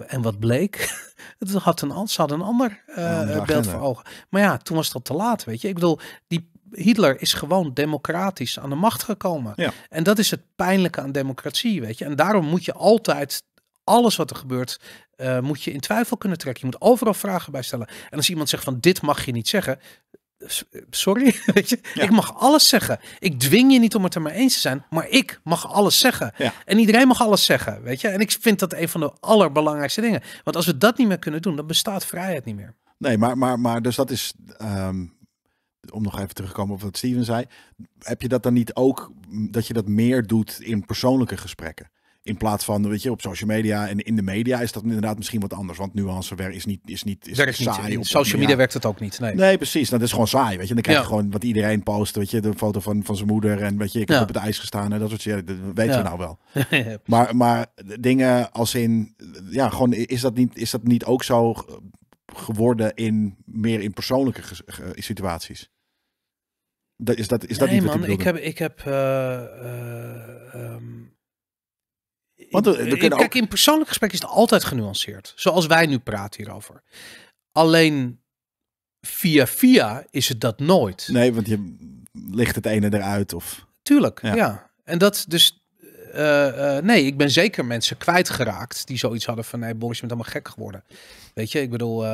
en wat bleek? het had een, ze had een ander oh, eh, beeld voor ogen. Maar ja, toen was dat te laat, weet je. Ik bedoel, die Hitler is gewoon democratisch aan de macht gekomen. En dat is het pijnlijke aan democratie, weet je. En daarom moet je altijd alles wat er gebeurt, eh, moet je in twijfel kunnen trekken. Je moet overal vragen bij stellen. En als iemand zegt van dit mag je niet zeggen, sorry, weet je? ik mag alles zeggen. Ik dwing je niet om het er maar eens te zijn, maar ik mag alles zeggen. En iedereen mag alles zeggen, weet je. En ik vind dat een van de allerbelangrijkste dingen. Want als we dat niet meer kunnen doen, dan bestaat vrijheid niet meer. Nee, maar, maar, maar dus dat is, ehm, om nog even terug te komen op wat Steven zei, heb je dat dan niet ook, dat je dat meer doet in persoonlijke gesprekken? In plaats van, weet je, op social media en in de media is dat inderdaad misschien wat anders. Want nuance is niet, is niet, is werkt saai. op, social media werkt het ook niet. Nee, precies. Nou, dat is gewoon saai. Weet je, dan krijg je gewoon wat iedereen post. Weet je, de foto van, van zijn moeder en weet je, ik heb op het ijs gestaan en dat soort dingen. Dat weten we nou wel. maar, maar dingen als in, ja, gewoon is dat niet, is dat niet ook zo geworden in meer in persoonlijke situaties? Dat, is dat, is dat nee, man, ik heb, ik heb eh, eh, ehm, want eh, we, we eh, kijk, in persoonlijk gesprek is het altijd genuanceerd. Zoals wij nu praten hierover. Alleen via via is het dat nooit. Nee, want je ligt het ene eruit of... Tuurlijk, ja. En dat dus... Eh, nee, ik ben zeker mensen kwijtgeraakt die zoiets hadden van... Nee, Boris, je bent allemaal gek geworden. Weet je, ik bedoel...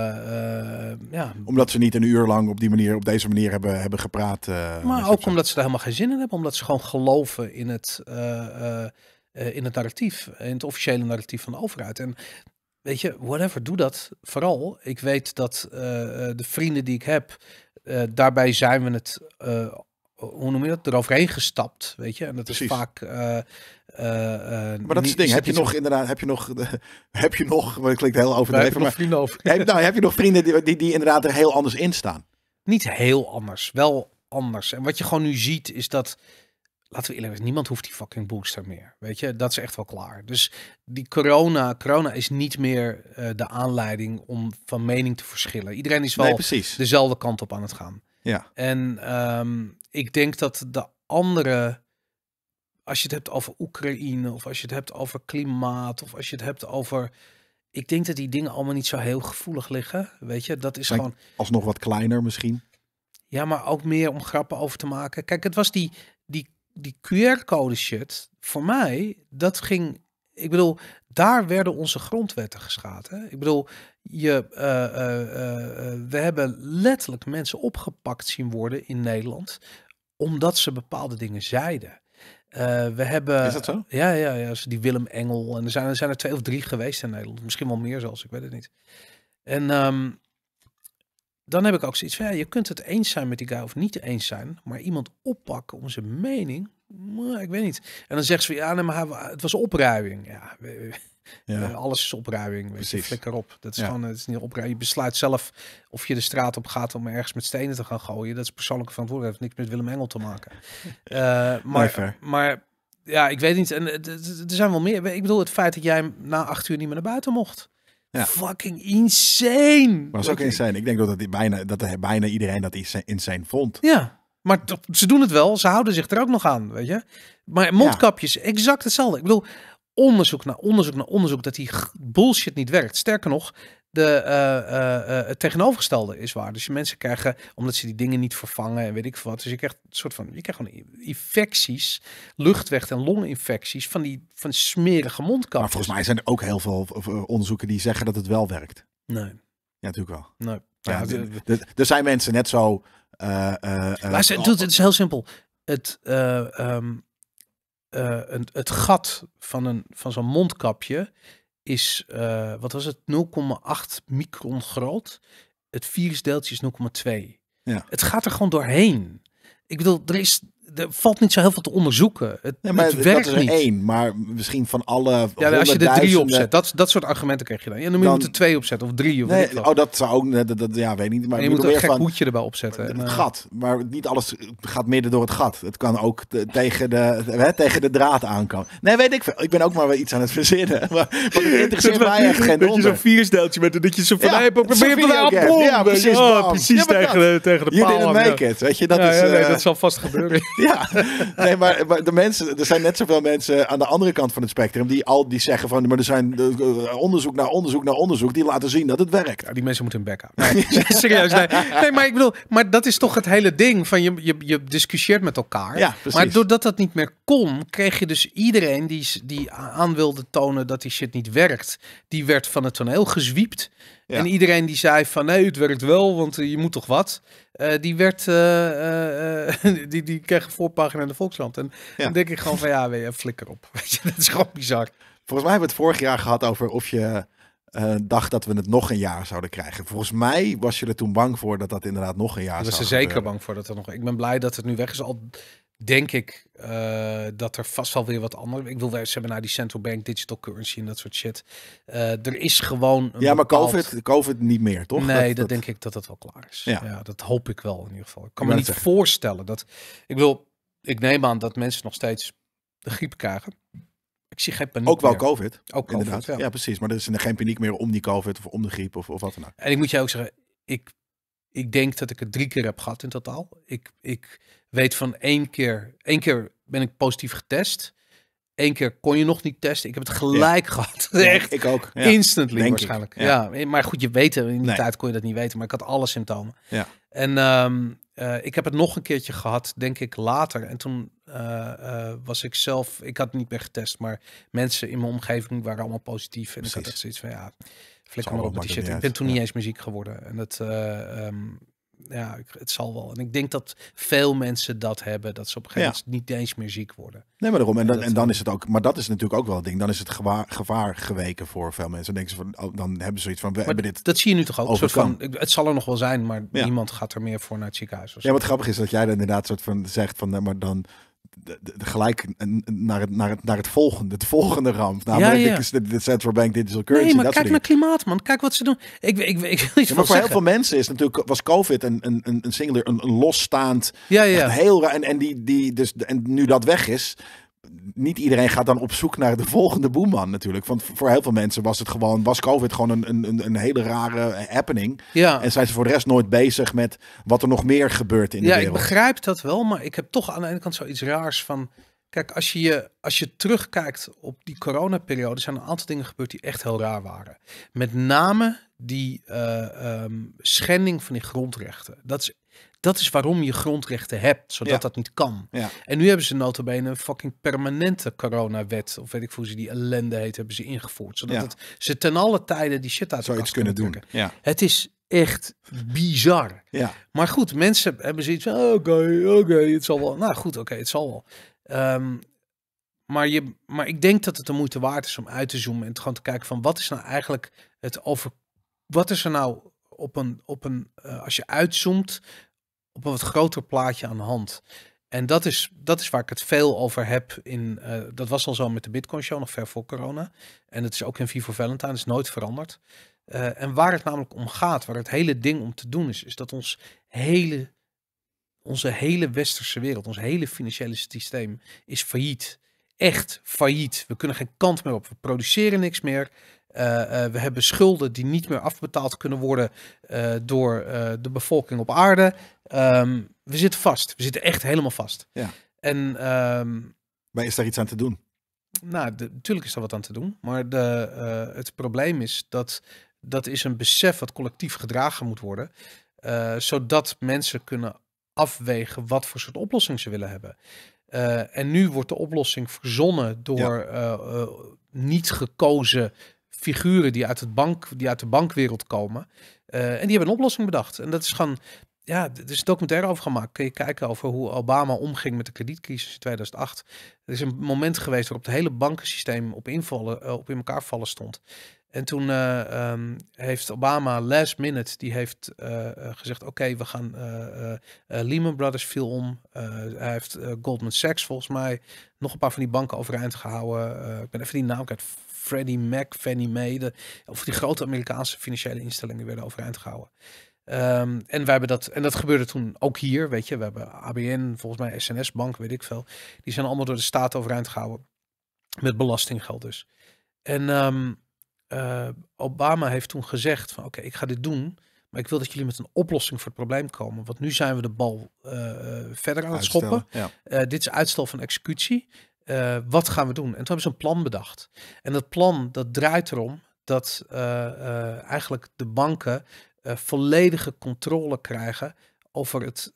ja. Omdat ze niet een uur lang op die manier, op deze manier hebben, hebben gepraat. maar ook omdat ze daar helemaal geen zin in hebben. Omdat ze gewoon geloven in het eh, in het narratief, eh, in het officiële narratief van de overheid. En weet je, whatever, doe dat vooral. Ik weet dat eh, de vrienden die ik heb, daarbij zijn we het, hoe noem je dat, eroverheen gestapt, weet je. En dat is vaak... maar dat is het ding. Heb je nog inderdaad, heb je nog, heb je nog, maar het klinkt heel overdreven. vrienden heb, nou, heb je nog vrienden die, die, die inderdaad er heel anders in staan? Niet heel anders, wel anders. En wat je gewoon nu ziet is dat laten we eerlijk zijn, niemand hoeft die fucking booster meer. Weet je, dat is echt wel klaar. Dus die corona, corona is niet meer eh, de aanleiding om van mening te verschillen. Iedereen is wel dezelfde kant op aan het gaan. Ja. En ehm, ik denk dat de andere, als je het hebt over Oekraïne, of als je het hebt over klimaat, of als je het hebt over ik denk dat die dingen allemaal niet zo heel gevoelig liggen. Weet je, dat is gewoon. Alsnog wat kleiner misschien. Ja, maar ook meer om grappen over te maken. Kijk, het was die, die die QR-code shit, voor mij, dat ging. Ik bedoel, daar werden onze grondwetten geschaad. Hè? Ik bedoel, je, eh, eh, eh, we hebben letterlijk mensen opgepakt zien worden in Nederland, omdat ze bepaalde dingen zeiden. we hebben, is dat zo? Ja, ja, ja. Die Willem Engel. En er zijn er, zijn er twee of drie geweest in Nederland. Misschien wel meer zelfs, ik weet het niet. En um, dan heb ik ook zoiets van, ja, je kunt het eens zijn met die guy of niet eens zijn, maar iemand oppakken om zijn mening, maar nou, ik weet niet. En dan zegt ze, ja, nee, maar het was opruiming. Ja, alles is opruiming. Weet erop, je, flikker op. Dat is gewoon, het is niet opruiming. Je besluit zelf of je de straat op gaat om ergens met stenen te gaan gooien. Dat is persoonlijke verantwoordelijkheid. heeft niks met Willem Engel te maken. uh, maar, maar ja, ik weet niet. En eh, er zijn wel meer. Ik bedoel, het feit dat jij na acht uur niet meer naar buiten mocht. Fucking insane. Was ook insane. Ik denk dat, dat bijna, dat er bijna iedereen dat in zijn vond. Ja. Maar ze doen het wel. Ze houden zich er ook nog aan, weet je. Maar mondkapjes, exact hetzelfde. Ik bedoel, onderzoek naar onderzoek naar onderzoek dat die bullshit niet werkt. Sterker nog, de, eh, eh, eh, het tegenovergestelde is waar. Dus je mensen krijgen, omdat ze die dingen niet vervangen en weet ik wat. Dus je krijgt een soort van, je krijgt gewoon infecties, luchtweg- en longinfecties van die van smerige mondkapjes. Maar volgens mij zijn er ook heel veel onderzoeken die zeggen dat het wel werkt. Nee. Ja, natuurlijk wel. Nee. Ja, er zijn mensen net zo. Uh, maar het is heel simpel. Het, um, het gat van, een, van zo'n mondkapje is, eh, wat was het, 0,8 micron groot. Het virusdeeltje is 0,2. Ja. Het gaat er gewoon doorheen. Ik bedoel, er is er valt niet zo heel veel te onderzoeken. Het, werkt dat is niet. één, maar misschien van alle. Ja, als je er drie opzet, dat, dat soort argumenten krijg je dan. En ja, dan, dan moet je er twee opzetten of drie. Of nee, oh, dat zou ook. Dat, dat, ja, weet niet. Maar je moet er een gek van, hoedje erbij opzetten. Het gat, maar niet alles gaat midden door het gat. Het kan ook tegen, de, hè, tegen de draad aankomen. Nee, weet ik veel. Ik ben ook maar weer iets aan het verzinnen. Maar wat interesseert mij echt geen Dat je zo'n viersdeeltje met dat je zo van. Ja, probeer te Ja, precies. Oh, precies tegen de paal. Je didn't make it. Weet je, dat is. Eh, dat zal vast gebeuren. ja, nee, maar, maar, de mensen, er zijn net zoveel mensen aan de andere kant van het spectrum die al die zeggen van, maar er zijn eh, eh, onderzoek naar onderzoek naar onderzoek die laten zien dat het werkt. die mensen moeten een bek houden. Nee, serieus. Nee. nee. maar ik bedoel, maar dat is toch het hele ding van je, je, je discussieert met elkaar. maar doordat dat niet meer kon, kreeg je dus iedereen die, die aan wilde tonen dat die shit niet werkt, die werd van het toneel gezwiept. En iedereen die zei van nee, het werkt wel, want eh, je moet toch wat. Eh, die werd, eh, die, die kreeg een voorpagina in de Volksland. En dan denk ik gewoon van ja, weet je, flikker op. Weet dat is gewoon bizar. Volgens mij hebben we het vorig jaar gehad over of je dacht dat we het nog een jaar zouden krijgen. Volgens mij was je er toen bang voor dat dat inderdaad nog een jaar was zou was er zeker bang voor dat er nog... Ik ben blij dat het nu weg is, al denk ik eh, dat er vast wel weer wat andere. Ik wil wel hebben naar die central bank digital currency en dat soort shit. Eh, er is gewoon. ja, maar bepaald... COVID, COVID niet meer, toch? Nee, dat, denk ik dat dat wel klaar is. Ja. dat hoop ik wel in ieder geval. Ik kan me niet voorstellen dat. Ik wil, ik neem aan dat mensen nog steeds de griep krijgen. Ik zie geen paniek. Ook wel COVID. Ook COVID, Ja. precies. Maar er is geen paniek meer om die COVID of om de griep of, of wat dan ook. En ik moet je ook zeggen, ik ik denk dat ik het drie keer heb gehad in totaal. Ik, ik weet van één keer, één keer ben ik positief getest. Eén keer kon je nog niet testen. Ik heb het gelijk gehad. Echt. Ik ook. Instantly waarschijnlijk. Ja. maar goed, je weet eh, In die tijd kon je dat niet weten. Maar ik had alle symptomen. Ja. En ehm, eh, ik heb het nog een keertje gehad, denk ik later. En toen eh, was ik zelf, ik had niet meer getest, maar mensen in mijn omgeving waren allemaal positief. En ik had echt zoiets van ja, flikker maar op met die shit. Ik ben toen niet eens muziek geworden. En dat, ehm, ja, het zal wel. En ik denk dat veel mensen dat hebben, dat ze op een gegeven moment niet eens meer ziek worden. Nee, maar daarom. En dan, en dan is het ook, maar dat is natuurlijk ook wel een ding. Dan is het gevaar geweken voor veel mensen. Dan denken ze van, oh, dan hebben ze zoiets van, we hebben dit. Dat zie je nu toch ook. van, het zal er nog wel zijn, maar niemand gaat er meer voor naar het ziekenhuis. Ja, wat grappig is dat jij er inderdaad soort van zegt van, maar dan gelijk naar het, naar, het, naar het volgende, het volgende ramp. Namelijk ja, ja. De, de Central Bank Digital Currency. Nee, maar kijk naar klimaat, man. Kijk wat ze doen. Ik, ik, ik, ik wil voor heel veel mensen is natuurlijk, was COVID een, een, een singular, een, een losstaand, ja, ja. heel raar. En, en, die, die, dus, en nu dat weg is, niet iedereen gaat dan op zoek naar de volgende boeman natuurlijk. Want voor heel veel mensen was het gewoon, was COVID gewoon een, een, een hele rare happening. Ja. En zijn ze voor de rest nooit bezig met wat er nog meer gebeurt in de wereld. Ja, ik begrijp dat wel, maar ik heb toch aan de ene kant zoiets raars van... Kijk, als je, je, als je terugkijkt op die coronaperiode, zijn er een aantal dingen gebeurd die echt heel raar waren. Met name die eh, ehm, schending van die grondrechten. Dat is dat is waarom je grondrechten hebt, zodat dat niet kan. Ja. En nu hebben ze notabene een fucking permanente coronawet, of weet ik hoe ze die ellende heet, hebben ze ingevoerd. Zodat het, ze ten alle tijden die shit uit Zoiets kunnen doen. Ja. Het is echt bizar. Ja. Maar goed, mensen hebben zoiets van, oké, oké, het zal wel. Nou goed, oké, het zal wel. Ehm, maar, je, maar ik denk dat het de moeite waard is om uit te zoomen en gewoon te kijken van wat is nou eigenlijk het over. Wat is er nou op een. Op een eh, als je uitzoomt, op een wat groter plaatje aan de hand. En dat is, dat is waar ik het veel over heb. In, eh, dat was al zo met de Bitcoin Show, nog ver voor corona. En het is ook in Vivo Valentine, is nooit veranderd. Eh, en waar het namelijk om gaat, waar het hele ding om te doen is, is dat ons hele, onze hele westerse wereld, ons hele financiële systeem is failliet. Echt failliet. We kunnen geen kant meer op. We produceren niks meer. Eh, eh, we hebben schulden die niet meer afbetaald kunnen worden eh, door de bevolking op aarde. Ehm, we zitten vast. We zitten echt helemaal vast. Ja. En, um, maar is daar iets aan te doen? Nou, natuurlijk is er wat aan te doen. Maar de, het probleem is dat dat is een besef wat collectief gedragen moet worden. zodat mensen kunnen afwegen wat voor soort oplossingen ze willen hebben. en nu wordt de oplossing verzonnen door niet gekozen figuren die uit, het bank, die uit de bankwereld komen. Eh, en die hebben een oplossing bedacht. En dat is gewoon, ja, er is een documentaire over gemaakt. Kun je kijken over hoe Obama omging met de kredietcrisis in 2008. Er is een moment geweest waarop het hele bankensysteem op, invallen, eh, op in elkaar vallen stond. En toen eh, ehm, heeft Obama last minute, die heeft gezegd, oké, we gaan Lehman Brothers viel om. hij heeft Goldman Sachs volgens mij nog een paar van die banken overeind gehouden. ik ben even die naam kwijt. Freddie Mac, Fannie Mae, de, of die grote Amerikaanse financiële instellingen werden overeind gehouden. Ehm, en, wij hebben dat, en dat gebeurde toen ook hier, weet je. We hebben ABN, volgens mij SNS Bank, weet ik veel. Die zijn allemaal door de staat overeind gehouden. Met belastinggeld dus. En ehm, eh, Obama heeft toen gezegd van oké, ik ga dit doen. Maar ik wil dat jullie met een oplossing voor het probleem komen. Want nu zijn we de bal eh, eh, verder aan het schoppen. dit is uitstel van executie. Eh, wat gaan we doen? En toen hebben ze een plan bedacht. En dat plan dat draait erom dat eh, eh, eigenlijk de banken volledige controle krijgen over het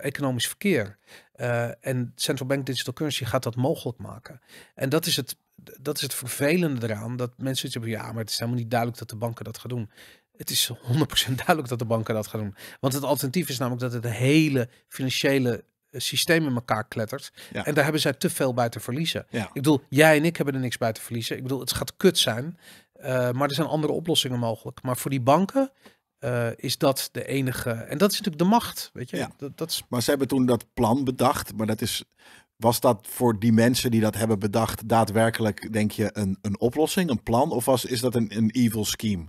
economisch verkeer. en Central Bank Digital Currency gaat dat mogelijk maken. En dat is het, dat is het vervelende eraan, dat mensen zeggen, ja, maar het is helemaal niet duidelijk dat de banken dat gaan doen het is 100% duidelijk dat de banken dat gaan doen. Want het alternatief is namelijk dat het de hele financiële eh, systeem in elkaar klettert. En daar hebben zij te veel bij te verliezen. Ja. Ik bedoel, jij en ik hebben er niks bij te verliezen. Ik bedoel, het gaat kut zijn. Eh, maar er zijn andere oplossingen mogelijk. Maar voor die banken eh, is dat de enige. En dat is natuurlijk de macht. Weet je? Dat, dat is... Maar ze hebben toen dat plan bedacht. Maar dat is. Was dat voor die mensen die dat hebben bedacht daadwerkelijk, denk je, een, een oplossing, een plan? Of was, is dat een, een evil scheme?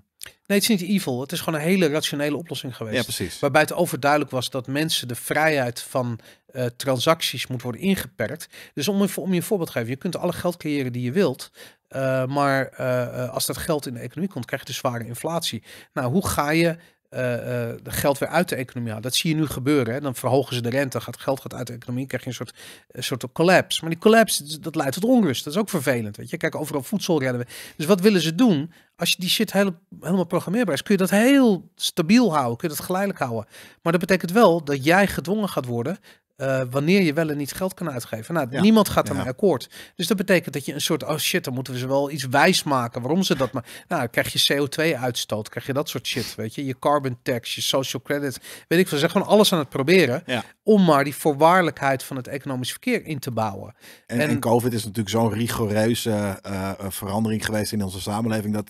Nee, het is niet evil. Het is gewoon een hele rationele oplossing geweest. Ja, precies. Waarbij het overduidelijk was dat mensen de vrijheid van eh, transacties moet worden ingeperkt. Dus om, om je een voorbeeld te geven, je kunt alle geld creëren die je wilt. Eh, maar eh, als dat geld in de economie komt, krijg je dus zware inflatie. Nou, hoe ga je eh, eh, geld weer uit de economie halen. Dat zie je nu gebeuren. Hè? Dan verhogen ze de rente, gaat geld gaat uit de economie, krijg je een soort, een soort collapse. Maar die collapse, dat leidt tot onrust. Dat is ook vervelend. Weet je? Kijk, overal voedsel redden we. Dus wat willen ze doen? Als je die shit helemaal programmeerbaar is, kun je dat heel stabiel houden, kun je dat geleidelijk houden. Maar dat betekent wel dat jij gedwongen gaat worden eh, wanneer je wel en niet geld kan uitgeven. Nou, niemand gaat ermee ja. akkoord. Dus dat betekent dat je een soort, oh shit, dan moeten we ze wel iets wijs maken waarom ze dat maar. Nou, krijg je CO2-uitstoot, krijg je dat soort shit, weet je. Je carbon tax, je social credit, weet ik veel. Ze gewoon alles aan het proberen ja. om maar die voorwaardelijkheid van het economisch verkeer in te bouwen. En, en, COVID is natuurlijk zo'n rigoureuze eh, eh, verandering geweest in onze samenleving dat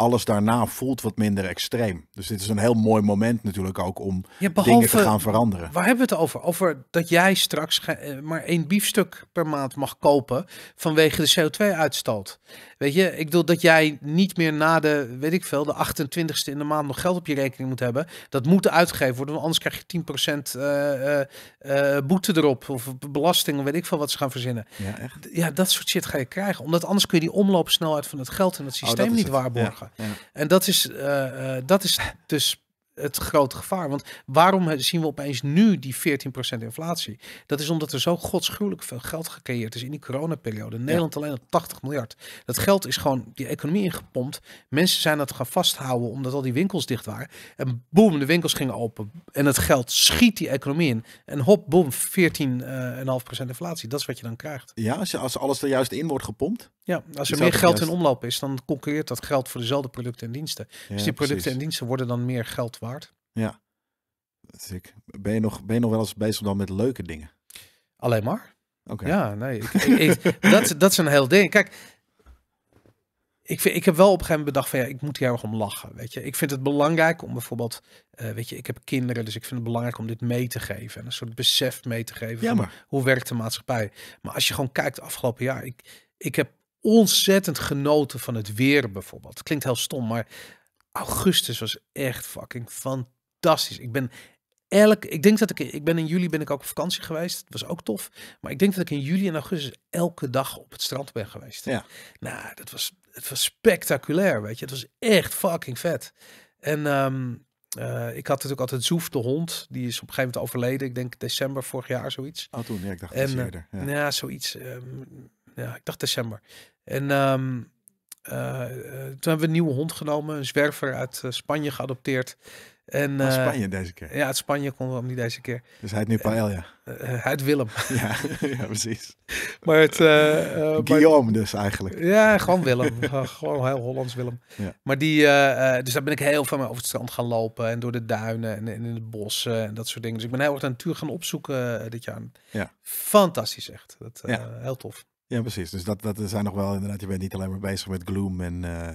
alles daarna voelt wat minder extreem. Dus dit is een heel mooi moment natuurlijk ook om dingen te gaan veranderen. Waar hebben we het over? Over dat jij straks eh, maar één biefstuk per maand mag kopen vanwege de CO2-uitstoot. Weet je, ik bedoel dat jij niet meer na de, weet ik veel, de 28ste in de maand nog geld op je rekening moet hebben. Dat moet uitgegeven worden, want anders krijg je 10% eh, eh, boete erop of belasting, weet ik veel wat ze gaan verzinnen. Ja, echt? ja, dat soort shit ga je krijgen. Omdat anders kun je die omloopsnelheid van het geld en het oh, systeem niet waarborgen. En dat is, eh, eh, dat is dus het grote gevaar. Want waarom zien we opeens nu die 14% inflatie? Dat is omdat er zo godschuwelijk veel geld gecreëerd is in die coronaperiode. In Nederland alleen al 80 miljard. Dat geld is gewoon die economie ingepompt. Mensen zijn dat gaan vasthouden omdat al die winkels dicht waren. En boem, de winkels gingen open. En het geld schiet die economie in. En hop, boem, 14,5% eh, inflatie. Dat is wat je dan krijgt. Ja, als, je, als alles er juist in wordt gepompt. Ja, als er meer geld in omloop is, dan concurreert dat geld voor dezelfde producten en diensten. dus die producten en diensten worden dan meer geld waard hard. Ja. ik Ben je nog, ben je nog wel eens bezig dan met leuke dingen? Alleen maar. Oké. Ja, nee. Ik, ik, dat, dat is een heel ding. Kijk, ik, vind, ik heb wel op een gegeven moment bedacht van ja, ik moet hier erg om lachen. Weet je, ik vind het belangrijk om bijvoorbeeld, eh, weet je, ik heb kinderen, dus ik vind het belangrijk om dit mee te geven en een soort besef mee te geven. Ja, maar. Hoe werkt de maatschappij? Maar als je gewoon kijkt afgelopen jaar, ik, ik heb ontzettend genoten van het weer bijvoorbeeld. Klinkt heel stom, maar augustus was echt fucking fantastisch. Ik ben elk, ik denk dat ik, ik ben in juli ben ik ook op vakantie geweest. Dat was ook tof. Maar ik denk dat ik in juli en augustus elke dag op het strand ben geweest. Ja. Nou, dat was, het was spectaculair, weet je. Het was echt fucking vet. En ehm, eh, ik had natuurlijk altijd Zoef, de hond. Die is op een gegeven moment overleden. Ik denk december vorig jaar, zoiets. Oh, toen. ik dacht en, eh, Ja. zoiets. Ehm, ja, ik dacht december. En ehm, eh, eh, toen hebben we een nieuwe hond genomen, een zwerver uit eh, Spanje geadopteerd. En, uit Spanje deze keer. Ja, uit Spanje konden we hem niet deze keer. Dus hij heet nu Paella. ja. hij heet Willem. Ja, ja precies. maar het... Uh, Guillaume dus eigenlijk. Ja, gewoon Willem. gewoon heel Hollands Willem. Ja. Maar die... dus daar ben ik heel veel over het strand gaan lopen. En door de duinen en, in het bos en dat soort dingen. Dus ik ben heel erg de natuur gaan opzoeken dit jaar. Ja. Fantastisch echt. Dat, ja. Heel tof. Ja, precies. Dus dat, dat zijn nog wel inderdaad, je bent niet alleen maar bezig met gloom en... Eh,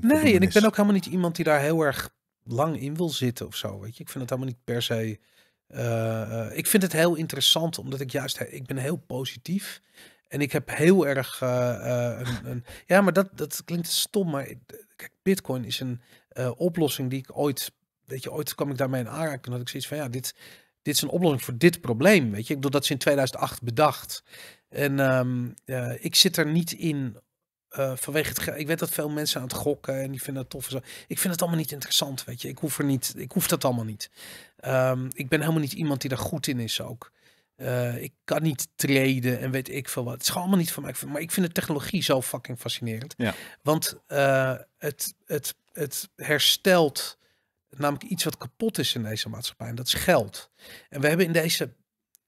nee, en ik ben ook helemaal niet iemand die daar heel erg lang in wil zitten of zo, weet je. Ik vind het helemaal niet per se... Eh, eh, ik vind het heel interessant, omdat ik juist... Ik ben heel positief en ik heb heel erg... een, een, ja, maar dat, dat klinkt stom, maar... Kijk, bitcoin is een oplossing die ik ooit... Weet je, ooit kwam ik daarmee in aanraking. Dat ik zoiets van, ja, dit dit is een oplossing voor dit probleem. Weet je, ik bedoel, dat ze in 2008 bedacht. En ehm, eh, ik zit er niet in eh, vanwege het. Ik weet dat veel mensen aan het gokken en die vinden dat tof. En zo. Ik vind het allemaal niet interessant, weet je. Ik hoef er niet. Ik hoef dat allemaal niet. Ehm, ik ben helemaal niet iemand die daar goed in is ook. Eh, ik kan niet treden en weet ik veel wat. Het is gewoon allemaal niet van mij. Maar ik vind de technologie zo fucking fascinerend. Ja. Want het, het, het herstelt namelijk iets wat kapot is in deze maatschappij. En dat is geld. En we hebben in deze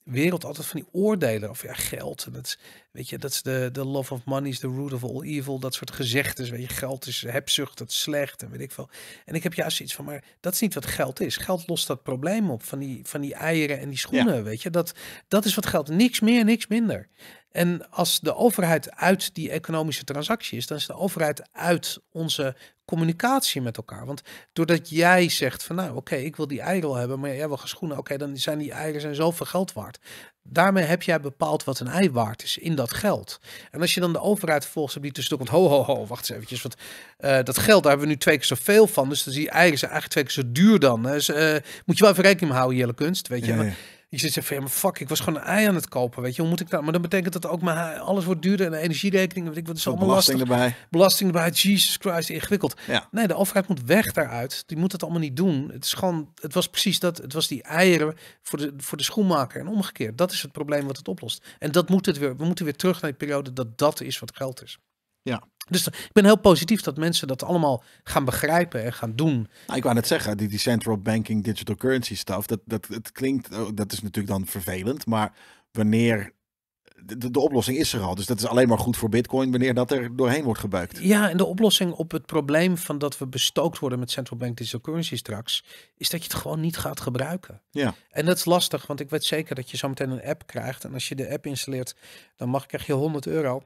wereld altijd van die oordelen of ja, geld. En dat is, weet je, dat is de, de love of money is the root of all evil. Dat soort gezegdes, weet je, geld is hebzucht, dat is slecht en weet ik veel. En ik heb juist iets van, maar dat is niet wat geld is. Geld lost dat probleem op van die, van die eieren en die schoenen, weet je. Dat, dat is wat geld, niks meer, niks minder. En als de overheid uit die economische transactie is, dan is de overheid uit onze communicatie met elkaar. Want doordat jij zegt van nou oké, ik wil die eikel hebben, maar jij wil gaan schoenen, oké, dan zijn die eieren zoveel geld waard. Daarmee heb jij bepaald wat een ei waard is in dat geld. En als je dan de overheid volgens op die tussendoor komt, ho ho ho, wacht eens eventjes, want eh, dat geld daar hebben we nu twee keer zoveel van, dus die eieren zijn eigenlijk twee keer zo duur dan. Dus eh, moet je wel even rekening mee houden, Jelle Kunst, weet je. Ja, ik zit zo van, fuck, ik was gewoon een ei aan het kopen, weet je. Hoe moet ik dat? Maar dan betekent dat ook maar alles wordt duurder en de energierekening, weet ik wat, is allemaal belasting lastig. erbij. Belasting erbij, Jesus Christ, ingewikkeld. Nee, de overheid moet weg daaruit. Die moet het allemaal niet doen. Het is gewoon, het was precies dat. Het was die eieren voor de, voor de schoenmaker en omgekeerd. Dat is het probleem wat het oplost. En dat moet het weer, we moeten weer terug naar die periode dat dat is wat geld is. Ja. Dus ik ben heel positief dat mensen dat allemaal gaan begrijpen en gaan doen. Nou, ik wou net zeggen, die, die central banking digital currency stuff, dat, dat, het klinkt, oh, dat is natuurlijk dan vervelend, maar wanneer de, oplossing is er al. Dus dat is alleen maar goed voor Bitcoin wanneer dat er doorheen wordt gebuikt. Ja, en de oplossing op het probleem van dat we bestookt worden met central bank digital currency straks, is dat je het gewoon niet gaat gebruiken. Ja. En dat is lastig, want ik weet zeker dat je zo meteen een app krijgt. En als je de app installeert, dan mag, krijg je 100 euro.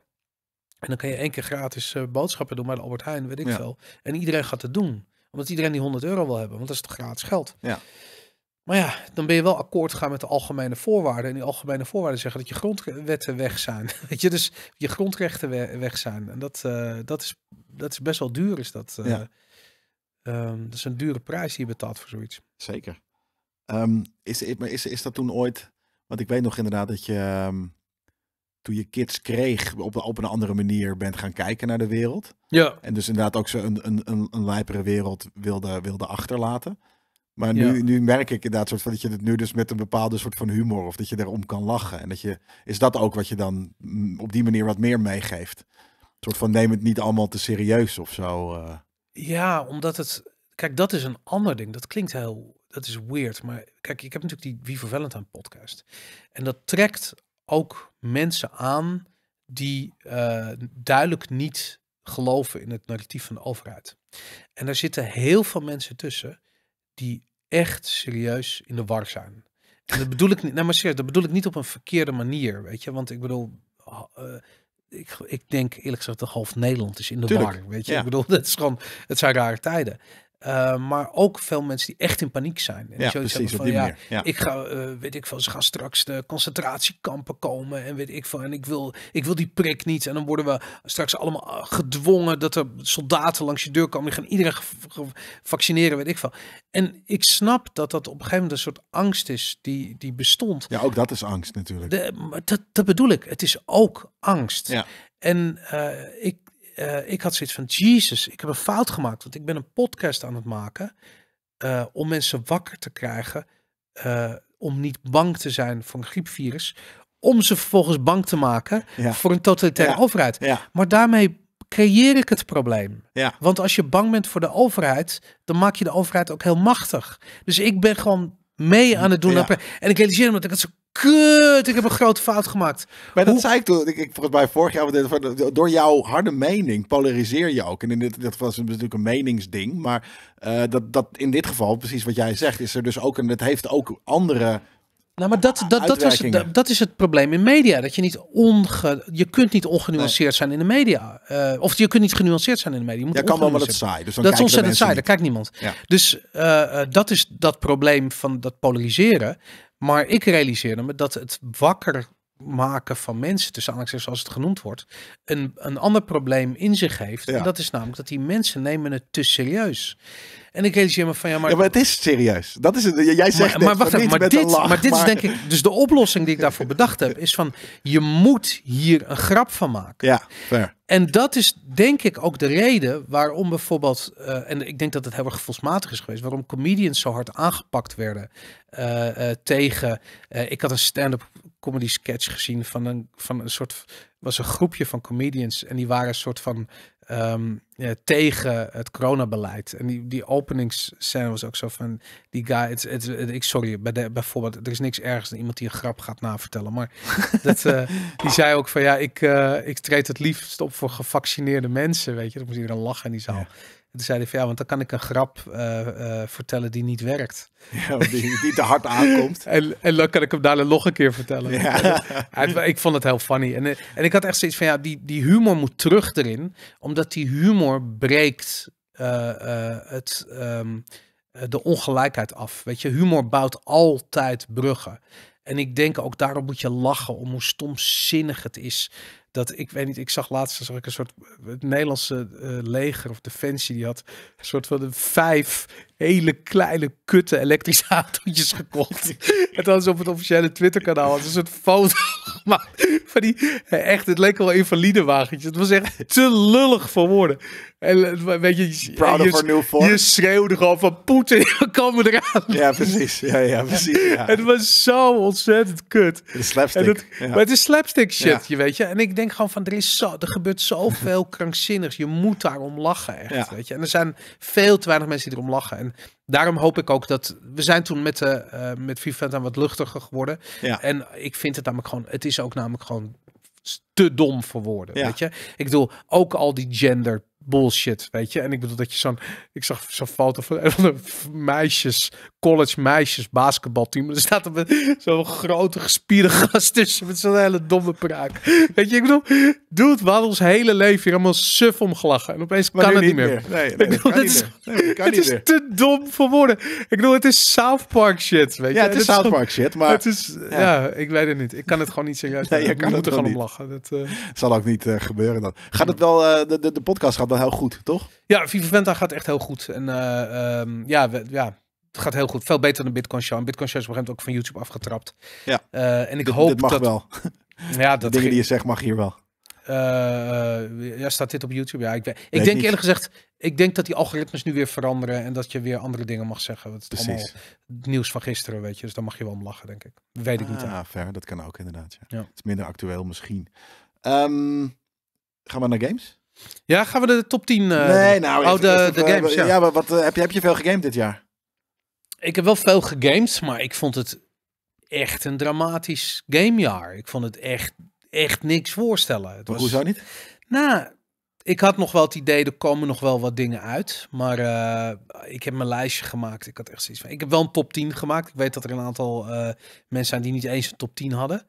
En dan kan je één keer gratis eh, boodschappen doen bij de Albert Heijn, weet ik ja. veel. En iedereen gaat het doen. Omdat iedereen die 100 euro wil hebben, want dat is toch gratis geld. Ja. Maar ja, dan ben je wel akkoord gaan met de algemene voorwaarden. En die algemene voorwaarden zeggen dat je grondwetten weg zijn. Weet je, dus je grondrechten weg zijn. En dat, eh, dat, is, dat is best wel duur, is dat. Uh, ja. Ehm, dat is een dure prijs die je betaalt voor zoiets. Zeker. Um, is, is, is, dat toen ooit... Want ik weet nog inderdaad dat je... Ehm, toen je kids kreeg, op, op een andere manier bent gaan kijken naar de wereld. Ja. En dus inderdaad ook zo een, een, een, een lijpere wereld wilde, wilde achterlaten. Maar nu, nu merk ik inderdaad soort van dat je het nu dus met een bepaalde soort van humor of dat je erom kan lachen. En dat je, is dat ook wat je dan mm, op die manier wat meer meegeeft? Een soort van neem het niet allemaal te serieus of zo. Eh. Ja, omdat het, kijk, dat is een ander ding. Dat klinkt heel, dat is weird. Maar kijk, ik heb natuurlijk die Vivo Valentine podcast. En dat trekt ook mensen aan die eh, duidelijk niet geloven in het narratief van de overheid. En daar zitten heel veel mensen tussen die echt serieus in de war zijn. En dat bedoel ik niet, nou maar serieus, dat bedoel ik niet op een verkeerde manier, weet je. Want ik bedoel, eh, ik, ik denk eerlijk gezegd dat half Nederland is in de war, weet je. Ik bedoel, dat is gewoon, het zijn rare tijden. Eh, maar ook veel mensen die echt in paniek zijn. En ja, precies, van, op die ja, Ik ga, eh, weet ik veel, ze gaan straks de concentratiekampen komen en weet ik van En ik wil, ik wil die prik niet. En dan worden we straks allemaal eh, gedwongen dat er soldaten langs je deur komen. Die gaan iedereen vaccineren, weet ik veel. En ik snap dat dat op een gegeven moment een soort angst is die, die bestond. Ja, ook dat is angst natuurlijk. De, dat, dat bedoel ik. Het is ook angst. Ja. En ik eh, ik had zoiets van, Jesus, ik heb een fout gemaakt, want ik ben een podcast aan het maken eh, om mensen wakker te krijgen, eh, om niet bang te zijn van een griepvirus, om ze vervolgens bang te maken voor een totalitaire overheid. Maar daarmee creëer ik het probleem. Want als je bang bent voor de overheid, dan maak je de overheid ook heel machtig. Dus ik ben gewoon mee aan het doen. En ik realiseer me dat ik het zo kut, ik heb een grote fout gemaakt. Maar dat zei ik toen, ik, volgens mij vorig jaar, door jouw harde mening polariseer je ook. En in dit, dat was natuurlijk een meningsding, maar eh, dat, dat in dit geval, precies wat jij zegt, is er dus ook, en het heeft ook andere... Nou, maar dat, dat, dat, was, dat, dat, is het probleem in media. Dat je niet onge, je kunt niet ongenuanceerd zijn in de media. Uh, of je kunt niet genuanceerd zijn in de media. Je moet kan wel, maar dat saai. Dus dan dat is ontzettend saai, daar kijkt niemand. Dus dat is dat probleem van dat polariseren. Maar ik realiseerde me dat het wakker maken van mensen, tussen aanhalingstekens zoals het genoemd wordt, een, een ander probleem in zich heeft. En dat is namelijk dat die mensen nemen het te serieus. En ik realiseer me van ja, maar... maar het is serieus. Dat is het. Jij zegt maar, maar wacht even, maar, dit, maar dit is denk ik... Dus de oplossing die ik daarvoor bedacht heb, is van... Je moet hier een grap van maken. Ja, fair. En dat is denk ik ook de reden waarom bijvoorbeeld, eh, en ik denk dat het heel erg gevoelsmatig is geweest, waarom comedians zo hard aangepakt werden eh, eh, tegen. ik had een stand-up comedy sketch gezien van een, van een soort. was een groepje van comedians. En die waren een soort van. Ehm, tegen het coronabeleid. En die, die openingsscène was ook zo van. Die guy. Het, ik, sorry, bij de, bijvoorbeeld. Er is niks ergens dan iemand die een grap gaat navertellen. Maar dat, eh, die zei ook van ja, ik, eh, ik treed het liefst op voor gevaccineerde mensen. Weet je, dan moest iedereen lachen in die zaal toen zei van ja, want dan kan ik een grap eh, eh, vertellen die niet werkt. Ja, die, die te hard aankomt. en, en dan kan ik hem daarna nog een keer vertellen. Ja. ik vond het heel funny. En, eh, en ik had echt zoiets van ja, die, die humor moet terug erin. Omdat die humor breekt het, ehm, de ongelijkheid af. Weet je, humor bouwt altijd bruggen. En ik denk ook daarom moet je lachen om hoe stomzinnig het is dat ik weet niet, ik zag laatst zag ik een soort het Nederlandse eh, leger of defensie die had een soort van de vijf hele kleine kutte elektrische autootjes gekocht. en was op het officiële Twitterkanaal Het was een foto gemaakt van die, eh, echt, het leek wel invalide wagentjes. Het was echt te lullig voor woorden. En eh, weet je, je, schreeuwde gewoon van Poetin, komen eraan. Ja, precies. Ja, ja, precies ja. Het was zo ontzettend kut. slapstick. Het, ja. Maar het is slapstick shit, je weet je. En ik denk gewoon van, er, is zo, er gebeurt zoveel krankzinnigs. Je moet daarom lachen, echt, weet je. En er zijn veel te weinig mensen die erom lachen. En daarom hoop ik ook dat we zijn toen met, de, eh, eh, met Vivanta wat luchtiger geworden. En ik vind het namelijk gewoon, het is ook namelijk gewoon te dom voor woorden. Weet je? Ik bedoel, ook al die gender bullshit, weet je. En ik bedoel dat je zo'n... Ik zag zo'n foto van een meisjes, college meisjes basketbalteam. Er staat zo'n grote gespierde gast tussen met zo'n hele domme praak. Weet je, ik bedoel... Dude, we hadden ons hele leven hier allemaal suf om gelachen. En opeens kan het niet meer. Nee, nee, bedoel, kan het, is te dom voor woorden. Ik bedoel, het is South Park shit, weet je. Ja, het is South Park shit, maar... Het is, ja. ik weet het niet. Ik kan het gewoon niet serieus nee, je kan moet er gewoon om lachen. Dat eh, zal ook niet eh, gebeuren dan. Gaat het wel... Eh, de, de, de podcast gaat heel goed, toch? Ja, Viva Venta gaat echt heel goed. En eh, ehm, ja, ja, het gaat heel goed. Veel beter dan Bitcoin Show. En Bitcoin Show is op een gegeven moment ook van YouTube afgetrapt. Ja. Eh, en ik dit, hoop dit mag wel. ja, dat dingen die je zegt mag hier wel. Eh, ja, staat dit op YouTube? Ja, ik, ik denk eerlijk gezegd, ik denk dat die algoritmes nu weer veranderen en dat je weer andere dingen mag zeggen. Het is allemaal nieuws van gisteren, weet je. Dus dan mag je wel om lachen, denk ik. Weet ik niet. Ja, ver. Ah, dat kan ook inderdaad. Ja. Het is minder actueel misschien. Ehm, gaan we naar games? Ja, gaan we de top 10? Eh, nee, nou... Oh, de, de, games, ja. maar wat, eh, heb, je, heb je veel gegamed dit jaar? Ik heb wel veel gegamed, maar ik vond het echt een dramatisch gamejaar. Ik vond het echt, echt niks voorstellen. Het was, hoezo niet? Nou, ik had nog wel het idee, er komen nog wel wat dingen uit. Maar eh, ik heb mijn lijstje gemaakt. Ik had echt zoiets van, ik heb wel een top 10 gemaakt. Ik weet dat er een aantal mensen zijn die niet eens een top 10 hadden.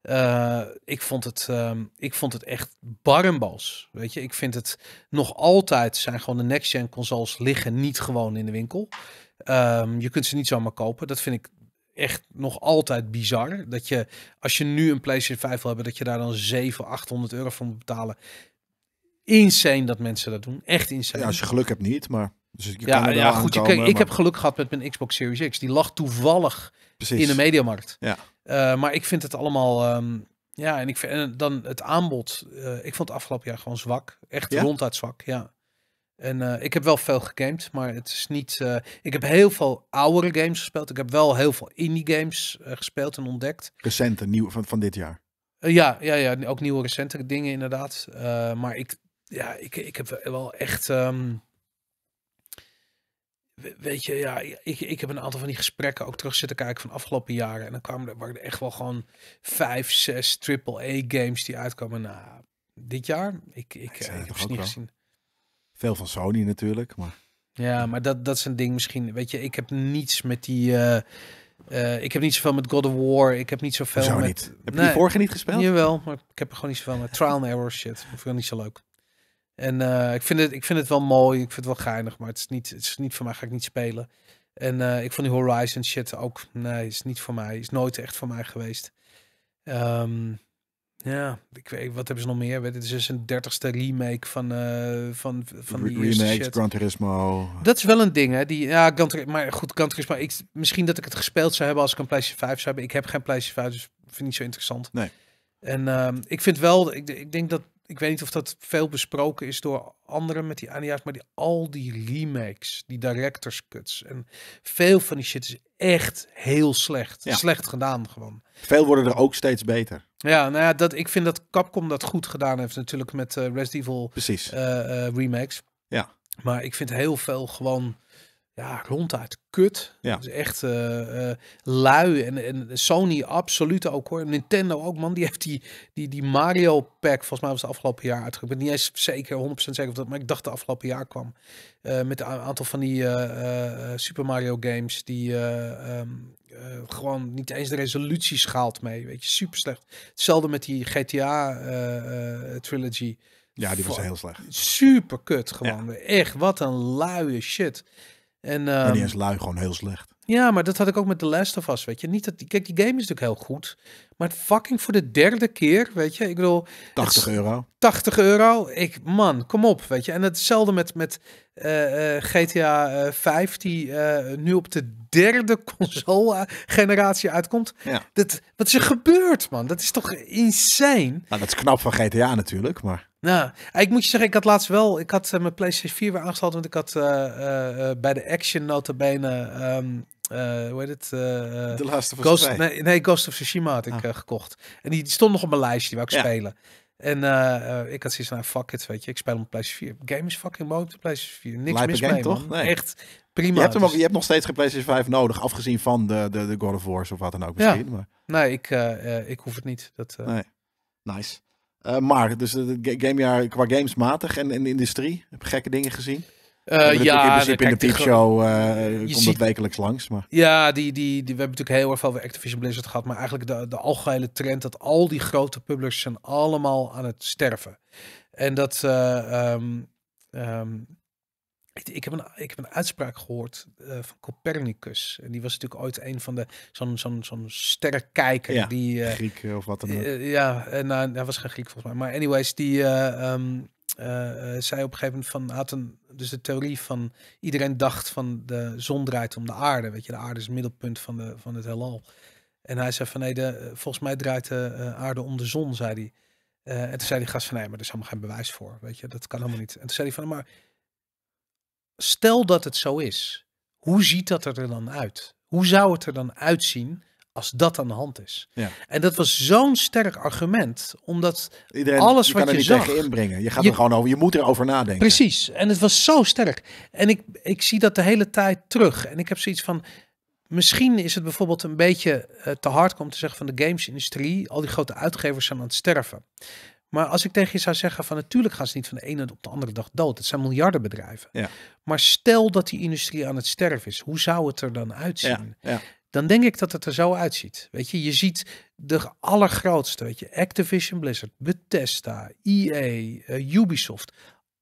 Eh, ik, vond het, ehm, ik vond het echt barmbals. Weet je, ik vind het nog altijd zijn gewoon de next-gen consoles liggen niet gewoon in de winkel. Ehm, je kunt ze niet zomaar kopen. Dat vind ik echt nog altijd bizar. Dat je, als je nu een PlayStation 5 wil hebben, dat je daar dan 700, 800 euro voor moet betalen. Insane dat mensen dat doen. Echt insane. Ja, als je geluk hebt niet, maar. Dus je ja, kan goed. Ik heb geluk gehad met mijn Xbox Series X. Die lag toevallig in de mediamarkt. Ja. Eh, maar ik vind het allemaal. Ehm, ja, en ik vind dan het aanbod. Eh, ik vond het afgelopen jaar gewoon zwak. Echt ja? ronduit zwak, ja. En eh, ik heb wel veel gegamed, maar het is niet. ik heb heel veel oudere games gespeeld. Ik heb wel heel veel indie games gespeeld en ontdekt. Recente, nieuwe van, van dit jaar. ja, ja, ja, ook nieuwe recente dingen inderdaad. maar ik, ja, ik, ik heb wel echt. Ehm, weet je, ja, ik, ik heb een aantal van die gesprekken ook terug zitten kijken van afgelopen jaren. En dan kwamen er, waren er echt wel gewoon vijf, zes AAA-games die uitkomen na nou, dit jaar. Ik, ik, eh, heb ze niet wel. gezien. Veel van Sony natuurlijk, maar... Ja, maar dat, dat is een ding misschien. Weet je, ik heb niets met die... Eh, eh, ik heb niet zoveel met God of War. Ik heb niet zoveel Zo met... Niet. Heb je nee, die vorige niet gespeeld? Jawel, maar ik heb er gewoon niet zoveel met. Trial and Error shit. Ik vind ik niet zo leuk. En eh, ik, vind het, ik vind het wel mooi, ik vind het wel geinig, maar het is niet, het is niet voor mij, ga ik niet spelen. En eh, ik vond die Horizon shit ook, nee, is niet voor mij, is nooit echt voor mij geweest. Ehm, ja, ik weet, wat hebben ze nog meer? Dit het is dus een dertigste remake van, uh, van, van die Remake, Gran Turismo. Dat is wel een ding, hè? Die, ja, Gran maar goed, Gran Turismo. Ik, misschien dat ik het gespeeld zou hebben als ik een PlayStation 5 zou hebben. Ik heb geen PlayStation 5, dus vind het niet zo interessant. Nee. En ehm, ik vind wel, ik, ik denk dat ik weet niet of dat veel besproken is door anderen met die aanjaars, maar die, al die remakes, die director's cuts en veel van die shit is echt heel slecht. Slecht gedaan gewoon. Veel worden er ook steeds beter. Ja, nou ja, dat, ik vind dat Capcom dat goed gedaan heeft natuurlijk met uh, Resident Evil Precies. Eh, eh, remakes. Ja. Maar ik vind heel veel gewoon ja, ronduit kut. Ja. is echt eh, eh, lui. En, en Sony absoluut ook hoor. Nintendo ook, man. Die heeft die, die, die Mario pack, volgens mij was het afgelopen jaar uitgekomen. Ik ben niet eens zeker, 100% zeker of dat, maar ik dacht de afgelopen jaar kwam. Eh, met een aantal van die Super Mario games die ehm, gewoon niet eens de resolutie schaalt mee. Weet je, super slecht. Hetzelfde met die GTA trilogy. Ja, die was heel slecht. Super kut gewoon. Echt, wat een luie shit. En, um, die ehm, is lui gewoon heel slecht. Ja, maar dat had ik ook met The Last of Us, weet je. Niet dat, kijk, die game is natuurlijk heel goed. Maar fucking voor de derde keer, weet je. Ik bedoel... 80 euro. 80 euro. Ik, man, kom op, weet je. En hetzelfde met, met GTA uh, 5, die eh, nu op de derde console-generatie eh, uitkomt. Ja. Dat, wat is er gebeurd, man? Dat is toch insane? Nou, dat is knap van GTA natuurlijk, maar... Nou, eh, ik moet je zeggen, ik had laatst wel, ik had eh, mijn PlayStation 4 weer aangesteld, want ik had eh, bij de Action notabene, um, uh, hoe heet het? de laatste Ghost, nee, nee, Ghost of Tsushima had ik ah. gekocht. En die, stond nog op mijn lijstje, die wou ik spelen. En ik had zoiets van, nou, fuck it, weet je, ik speel op PlayStation 4. Game is fucking mooi op PlayStation 4, niks Lijpe mis game, mee, toch? Nee. Echt prima. Je hebt, hem dus. ook, je hebt nog steeds geen PlayStation 5 nodig, afgezien van de, de, de God of Wars of wat dan ook misschien. Ja. Maar... Nee, ik, ik hoef het niet. Dat, Nee, nice. Eh, maar, dus het eh, gamejaar qua games matig en, in de industrie. Heb je gekke dingen gezien? Eh, ja, in principe in de piepshow komt dat wekelijks langs. Maar. Ja, die, die, die, we hebben natuurlijk heel erg veel Activision Blizzard gehad. Maar eigenlijk de, de algehele trend dat al die grote publishers zijn allemaal aan het sterven. En dat... Ehm, ehm, ik heb, een, ik heb een uitspraak gehoord eh, van Copernicus. En die was natuurlijk ooit een van de zo'n zo'n zo'n sterrenkijker. Ja, die, uh, Griek of wat dan ook. Eh, ja, en nou, hij was geen Griek volgens mij. Maar anyways, die ehm, zei op een gegeven moment van... Had een, dus de theorie van iedereen dacht van de zon draait om de aarde. Weet je, de aarde is het middelpunt van, de, van het heelal. En hij zei van nee, de, volgens mij draait de aarde om de zon, zei hij. en toen zei die gast van nee, maar er is helemaal geen bewijs voor. Weet je, dat kan helemaal niet. En toen zei hij van maar stel dat het zo is, hoe ziet dat er dan uit? Hoe zou het er dan uitzien als dat aan de hand is? Ja. En dat was zo'n sterk argument, omdat Iedereen, alles wat kan je niet zag, inbrengen. Je gaat er gewoon over, je moet erover nadenken. Precies, en het was zo sterk. En ik, ik zie dat de hele tijd terug. En ik heb zoiets van, Misschien is het bijvoorbeeld een beetje eh, te hard om te zeggen van de gamesindustrie. Al die grote uitgevers zijn aan het sterven. Maar als ik tegen je zou zeggen van natuurlijk gaan ze niet van de ene op de andere dag dood. Het zijn miljardenbedrijven. Ja. Maar stel dat die industrie aan het sterven is. Hoe zou het er dan uitzien? Ja, Dan denk ik dat het er zo uitziet. Weet je, je ziet de allergrootste, weet je, Activision Blizzard, Bethesda, EA, eh, Ubisoft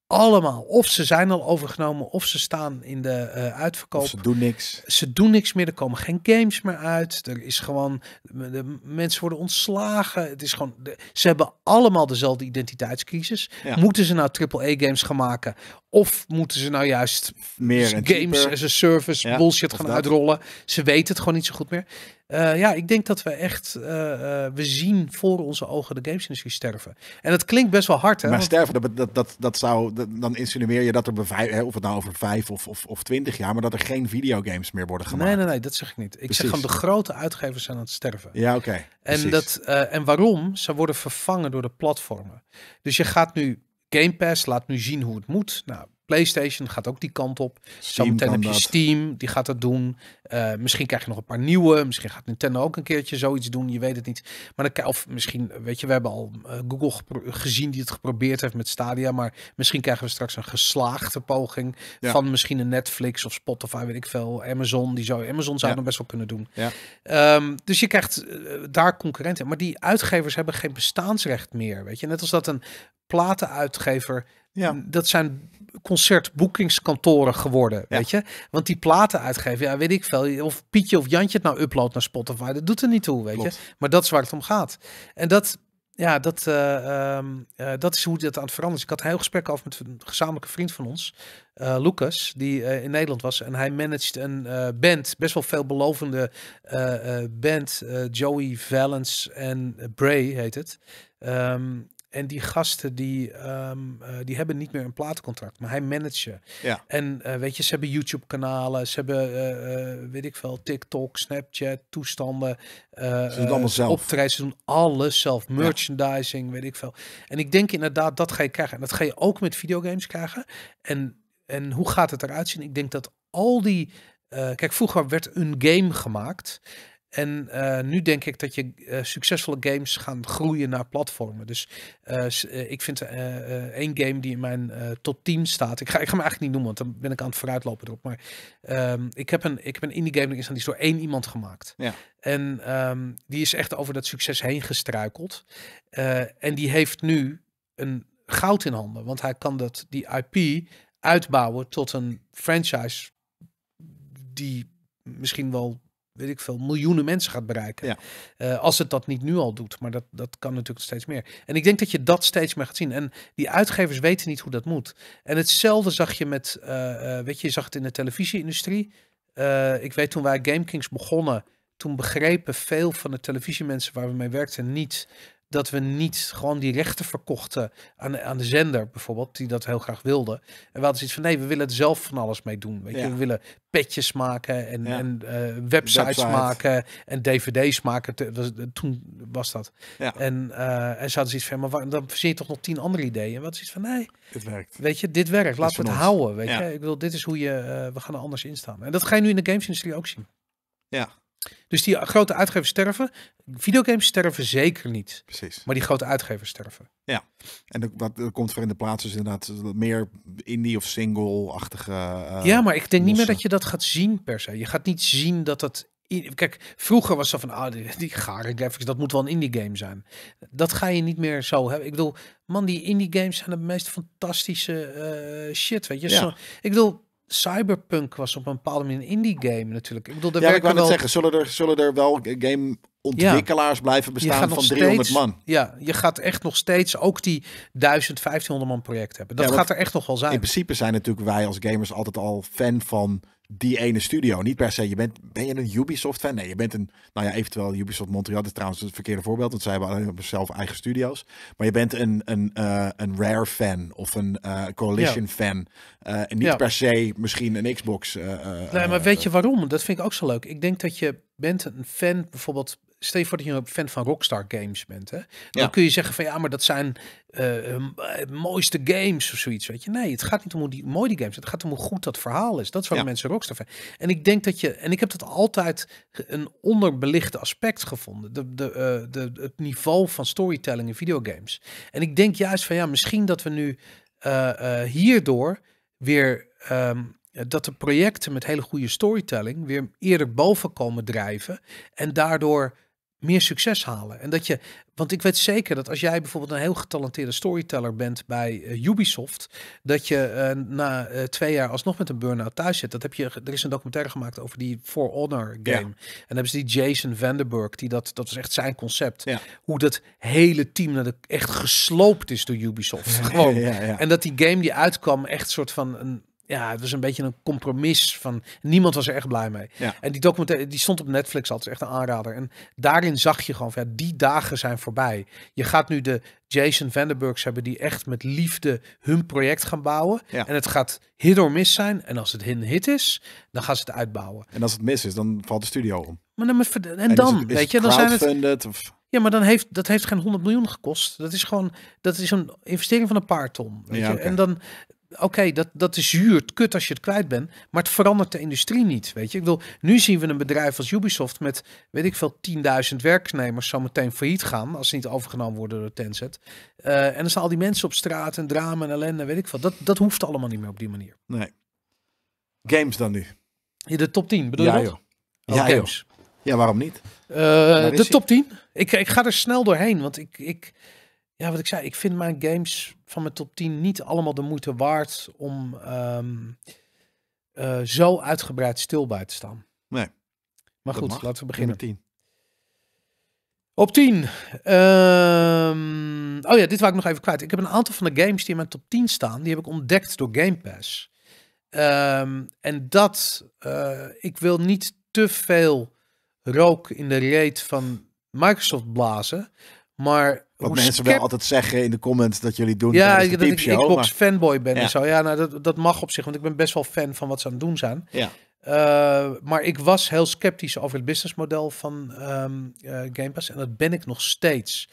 allemaal. Of ze zijn al overgenomen, of ze staan in de eh, uitverkoop. ze doen niks. Ze doen niks meer. Er komen geen games meer uit. Er is gewoon. De, mensen worden ontslagen. Het is gewoon. ze hebben allemaal dezelfde identiteitscrisis. Moeten ze nou triple A games gaan maken? Of moeten ze nou juist meer games als as a service bullshit gaan uitrollen? Ze weten het gewoon niet zo goed meer. Eh, ja, ik denk dat we echt, eh, eh, we zien voor onze ogen de gamesindustrie sterven. En dat klinkt best wel hard. Hè? Maar sterven, dat, dat, dat, dat zou, dan insinueer je dat er, bij of het nou over vijf of, of, of twintig jaar, maar dat er geen videogames meer worden gemaakt. Nee, nee, nee, dat zeg ik niet. Ik zeg gewoon de grote uitgevers zijn aan het sterven. Ja, oké. En, dat, en waarom? Ze worden vervangen door de platformen. Dus je gaat nu, Game Pass laat nu zien hoe het moet. Nou, PlayStation gaat ook die kant op. Zometeen heb je dat. Steam, die gaat dat doen. Eh, misschien krijg je nog een paar nieuwe. Misschien gaat Nintendo ook een keertje zoiets doen. Je weet het niet. Maar dan, of misschien, weet je, we hebben al eh, Google gezien die het geprobeerd heeft met Stadia. Maar misschien krijgen we straks een geslaagde poging van misschien een Netflix of Spotify, weet ik veel. Amazon, die zou Amazon zou ja. dan best wel kunnen doen. Ja. Ehm, dus je krijgt eh, daar concurrenten. Maar die uitgevers hebben geen bestaansrecht meer. Weet je, net als dat een platenuitgever. Ja. Dat zijn concertboekingskantoren geworden, weet je? Want die platen uitgeven, ja, weet ik veel. Of Pietje of Jantje het nou uploadt naar Spotify, dat doet er niet toe, weet je? Maar dat is waar het om gaat. En dat, ja, dat, eh, ehm, eh, dat is hoe dit aan het veranderen is. Ik had een heel gesprek af met een gezamenlijke vriend van ons, eh, Lucas, die in Nederland was. En hij managed een band, best wel veelbelovende band, Joey Valence en Bray heet het. Ehm, en die gasten die, ehm, eh, die hebben niet meer een platencontract, maar hij managen. Ja. En eh, weet je, ze hebben YouTube-kanalen, ze hebben, eh, weet ik veel, TikTok, Snapchat, toestanden. ze doen allemaal zelf. Optreden, ze doen alles zelf. Merchandising, weet ik veel. En ik denk inderdaad, dat ga je krijgen. En dat ga je ook met videogames krijgen. En, en hoe gaat het eruit zien? Ik denk dat al die. kijk, vroeger werd een game gemaakt. En eh, nu denk ik dat je eh, succesvolle games gaan groeien naar platformen. Dus eh, ik vind één game die in mijn top 10 staat. Ik ga, ik ga hem eigenlijk niet noemen, want dan ben ik aan het vooruitlopen erop. Maar ehm, ik, heb een, ik heb indie game die is, die door één iemand gemaakt. Ja. En ehm, die is echt over dat succes heen gestruikeld. en die heeft nu een goud in handen. Want hij kan dat, die IP uitbouwen tot een franchise die misschien wel weet ik veel, miljoenen mensen gaat bereiken. Ja. Eh, als het dat niet nu al doet, maar dat, dat kan natuurlijk steeds meer. En ik denk dat je dat steeds meer gaat zien. En die uitgevers weten niet hoe dat moet. En hetzelfde zag je met, eh, eh, weet je, je zag het in de televisie-industrie. ik weet toen wij Kings begonnen, toen begrepen veel van de televisiemensen waar we mee werkten niet dat we niet gewoon die rechten verkochten aan, aan de zender bijvoorbeeld, die dat heel graag wilde. En we hadden zoiets van nee, we willen het zelf van alles mee doen. Weet je? We willen petjes maken en, en eh, websites maken en dvd's maken. Eh, toen was dat. Ja. En, uh, en ze hadden zoiets van, maar dan zie je toch nog tien andere ideeën. En wat is van nee, het werkt. weet je, dit werkt. Laten we het houden. Weet je? Ik bedoel, dit is hoe je, we gaan er anders in staan. En dat ga je nu in de games industrie ook zien. Ja, dus die grote uitgevers sterven. Videogames sterven zeker niet. Precies. Maar die grote uitgevers sterven. Ja. En wat dat, komt voor in de plaats dus inderdaad meer indie of single-achtige. Eh, ja, maar ik denk niet meer dat je dat gaat zien per se. Je gaat niet zien dat dat Kijk, vroeger was dat van, ah, die, die gare graphics, dat moet wel een indie game zijn. Dat ga je niet meer zo hebben. Ik bedoel, man, die indie games zijn de meest fantastische eh, shit, weet je. Ja. ik bedoel, Cyberpunk was op een bepaalde manier een indie game natuurlijk. Ik bedoel, er ja, ik wou wel... zeggen, zullen er, zullen er wel gameontwikkelaars blijven bestaan van 300 man? Ja, je gaat echt nog steeds ook die 1500 man project hebben. Dat gaat er echt nog wel zijn. In principe zijn natuurlijk wij als gamers altijd al fan van die ene studio. Niet per se, je bent, ben je een Ubisoft fan? Nee, je bent een, nou ja, eventueel Ubisoft Montreal is trouwens het verkeerde voorbeeld, want zij hebben alleen zelf eigen studio's. Maar je bent een, een, eh, een Rare fan of een uh, Coalition fan. Eh, en niet ja. per se misschien een Xbox. nee, maar weet je waarom? Dat vind ik ook zo leuk. Ik denk dat je bent een fan bijvoorbeeld stel je voor dat je een fan van Rockstar Games bent. Hè? Dan kun je zeggen van ja, maar dat zijn eh, eh, mooiste games of zoiets. Weet je? Nee, het gaat niet om hoe die, mooi die games zijn. Het gaat om hoe goed dat verhaal is. Dat is waar ja. mensen Rockstar fan. En ik denk dat je, en ik heb dat altijd een onderbelichte aspect gevonden. De, de, eh, de, het niveau van storytelling in videogames. En ik denk juist van ja, misschien dat we nu hierdoor weer. Ehm, dat de projecten met hele goede storytelling weer eerder boven komen drijven. En daardoor meer succes halen. En dat je, want ik weet zeker dat als jij bijvoorbeeld een heel getalenteerde storyteller bent bij eh, Ubisoft, dat je eh, na eh, twee jaar alsnog met een burn-out thuis zit. Dat heb je, er is een documentaire gemaakt over die For Honor game. En dan hebben ze die Jason Vanderburg, die dat, dat was echt zijn concept. Hoe dat hele team naar de, echt gesloopt is door Ubisoft. Gewoon. en dat die game die uitkwam echt soort van een ja, het was een beetje een compromis van niemand was er echt blij mee. Ja. En die documentaire die stond op Netflix altijd, echt een aanrader. En daarin zag je gewoon, van, ja, die dagen zijn voorbij. Je gaat nu de Jason Vandenbergs hebben die echt met liefde hun project gaan bouwen. En het gaat hit or mis zijn. En als het een hit is, dan gaan ze het uitbouwen. En als het mis is, dan valt de studio om. Maar dan, en, en dan, weet je, dan zijn het. Of? Ja, maar dan heeft dat heeft geen 100 miljoen gekost. Dat is gewoon dat is een investering van een paar ton. Weet ja, je? En dan Oké, dat, dat is zuur, kut als je het kwijt bent, maar het verandert de industrie niet. Weet je, ik wil, nu zien we een bedrijf als Ubisoft met, weet ik veel, 10.000 werknemers zometeen failliet gaan als ze niet overgenomen worden door Tencent. Uh, en dan staan al die mensen op straat en drama en ellende, weet ik veel. Dat, dat hoeft allemaal niet meer op die manier. Nee. Games dan nu? Ja, de top 10 bedoel je? ja, oh, games. Ja, waarom niet? Eh, de top 10. Ik, ik ga er snel doorheen, want ik, ik, ja, wat ik zei, ik vind mijn games van mijn top 10 niet allemaal de moeite waard om ehm, eh, zo uitgebreid stil bij te staan. Nee. Maar goed, laten we beginnen. Tien. Op 10. Ehm, oh ja, dit wou ik nog even kwijt. Ik heb een aantal van de games die in mijn top 10 staan, die heb ik ontdekt door Game Pass. Ehm, en dat, eh, ik wil niet te veel rook in de reet van Microsoft blazen. Maar wat mensen wel altijd zeggen in de comments dat jullie doen. Ja, dat ik Xbox fanboy ben en zo. Dus ja, nou, dat, dat mag op zich, want ik ben best wel fan van wat ze aan het doen zijn. Ja. Eh, maar ik was heel sceptisch over het businessmodel van um, Game Pass. En dat ben ik nog steeds.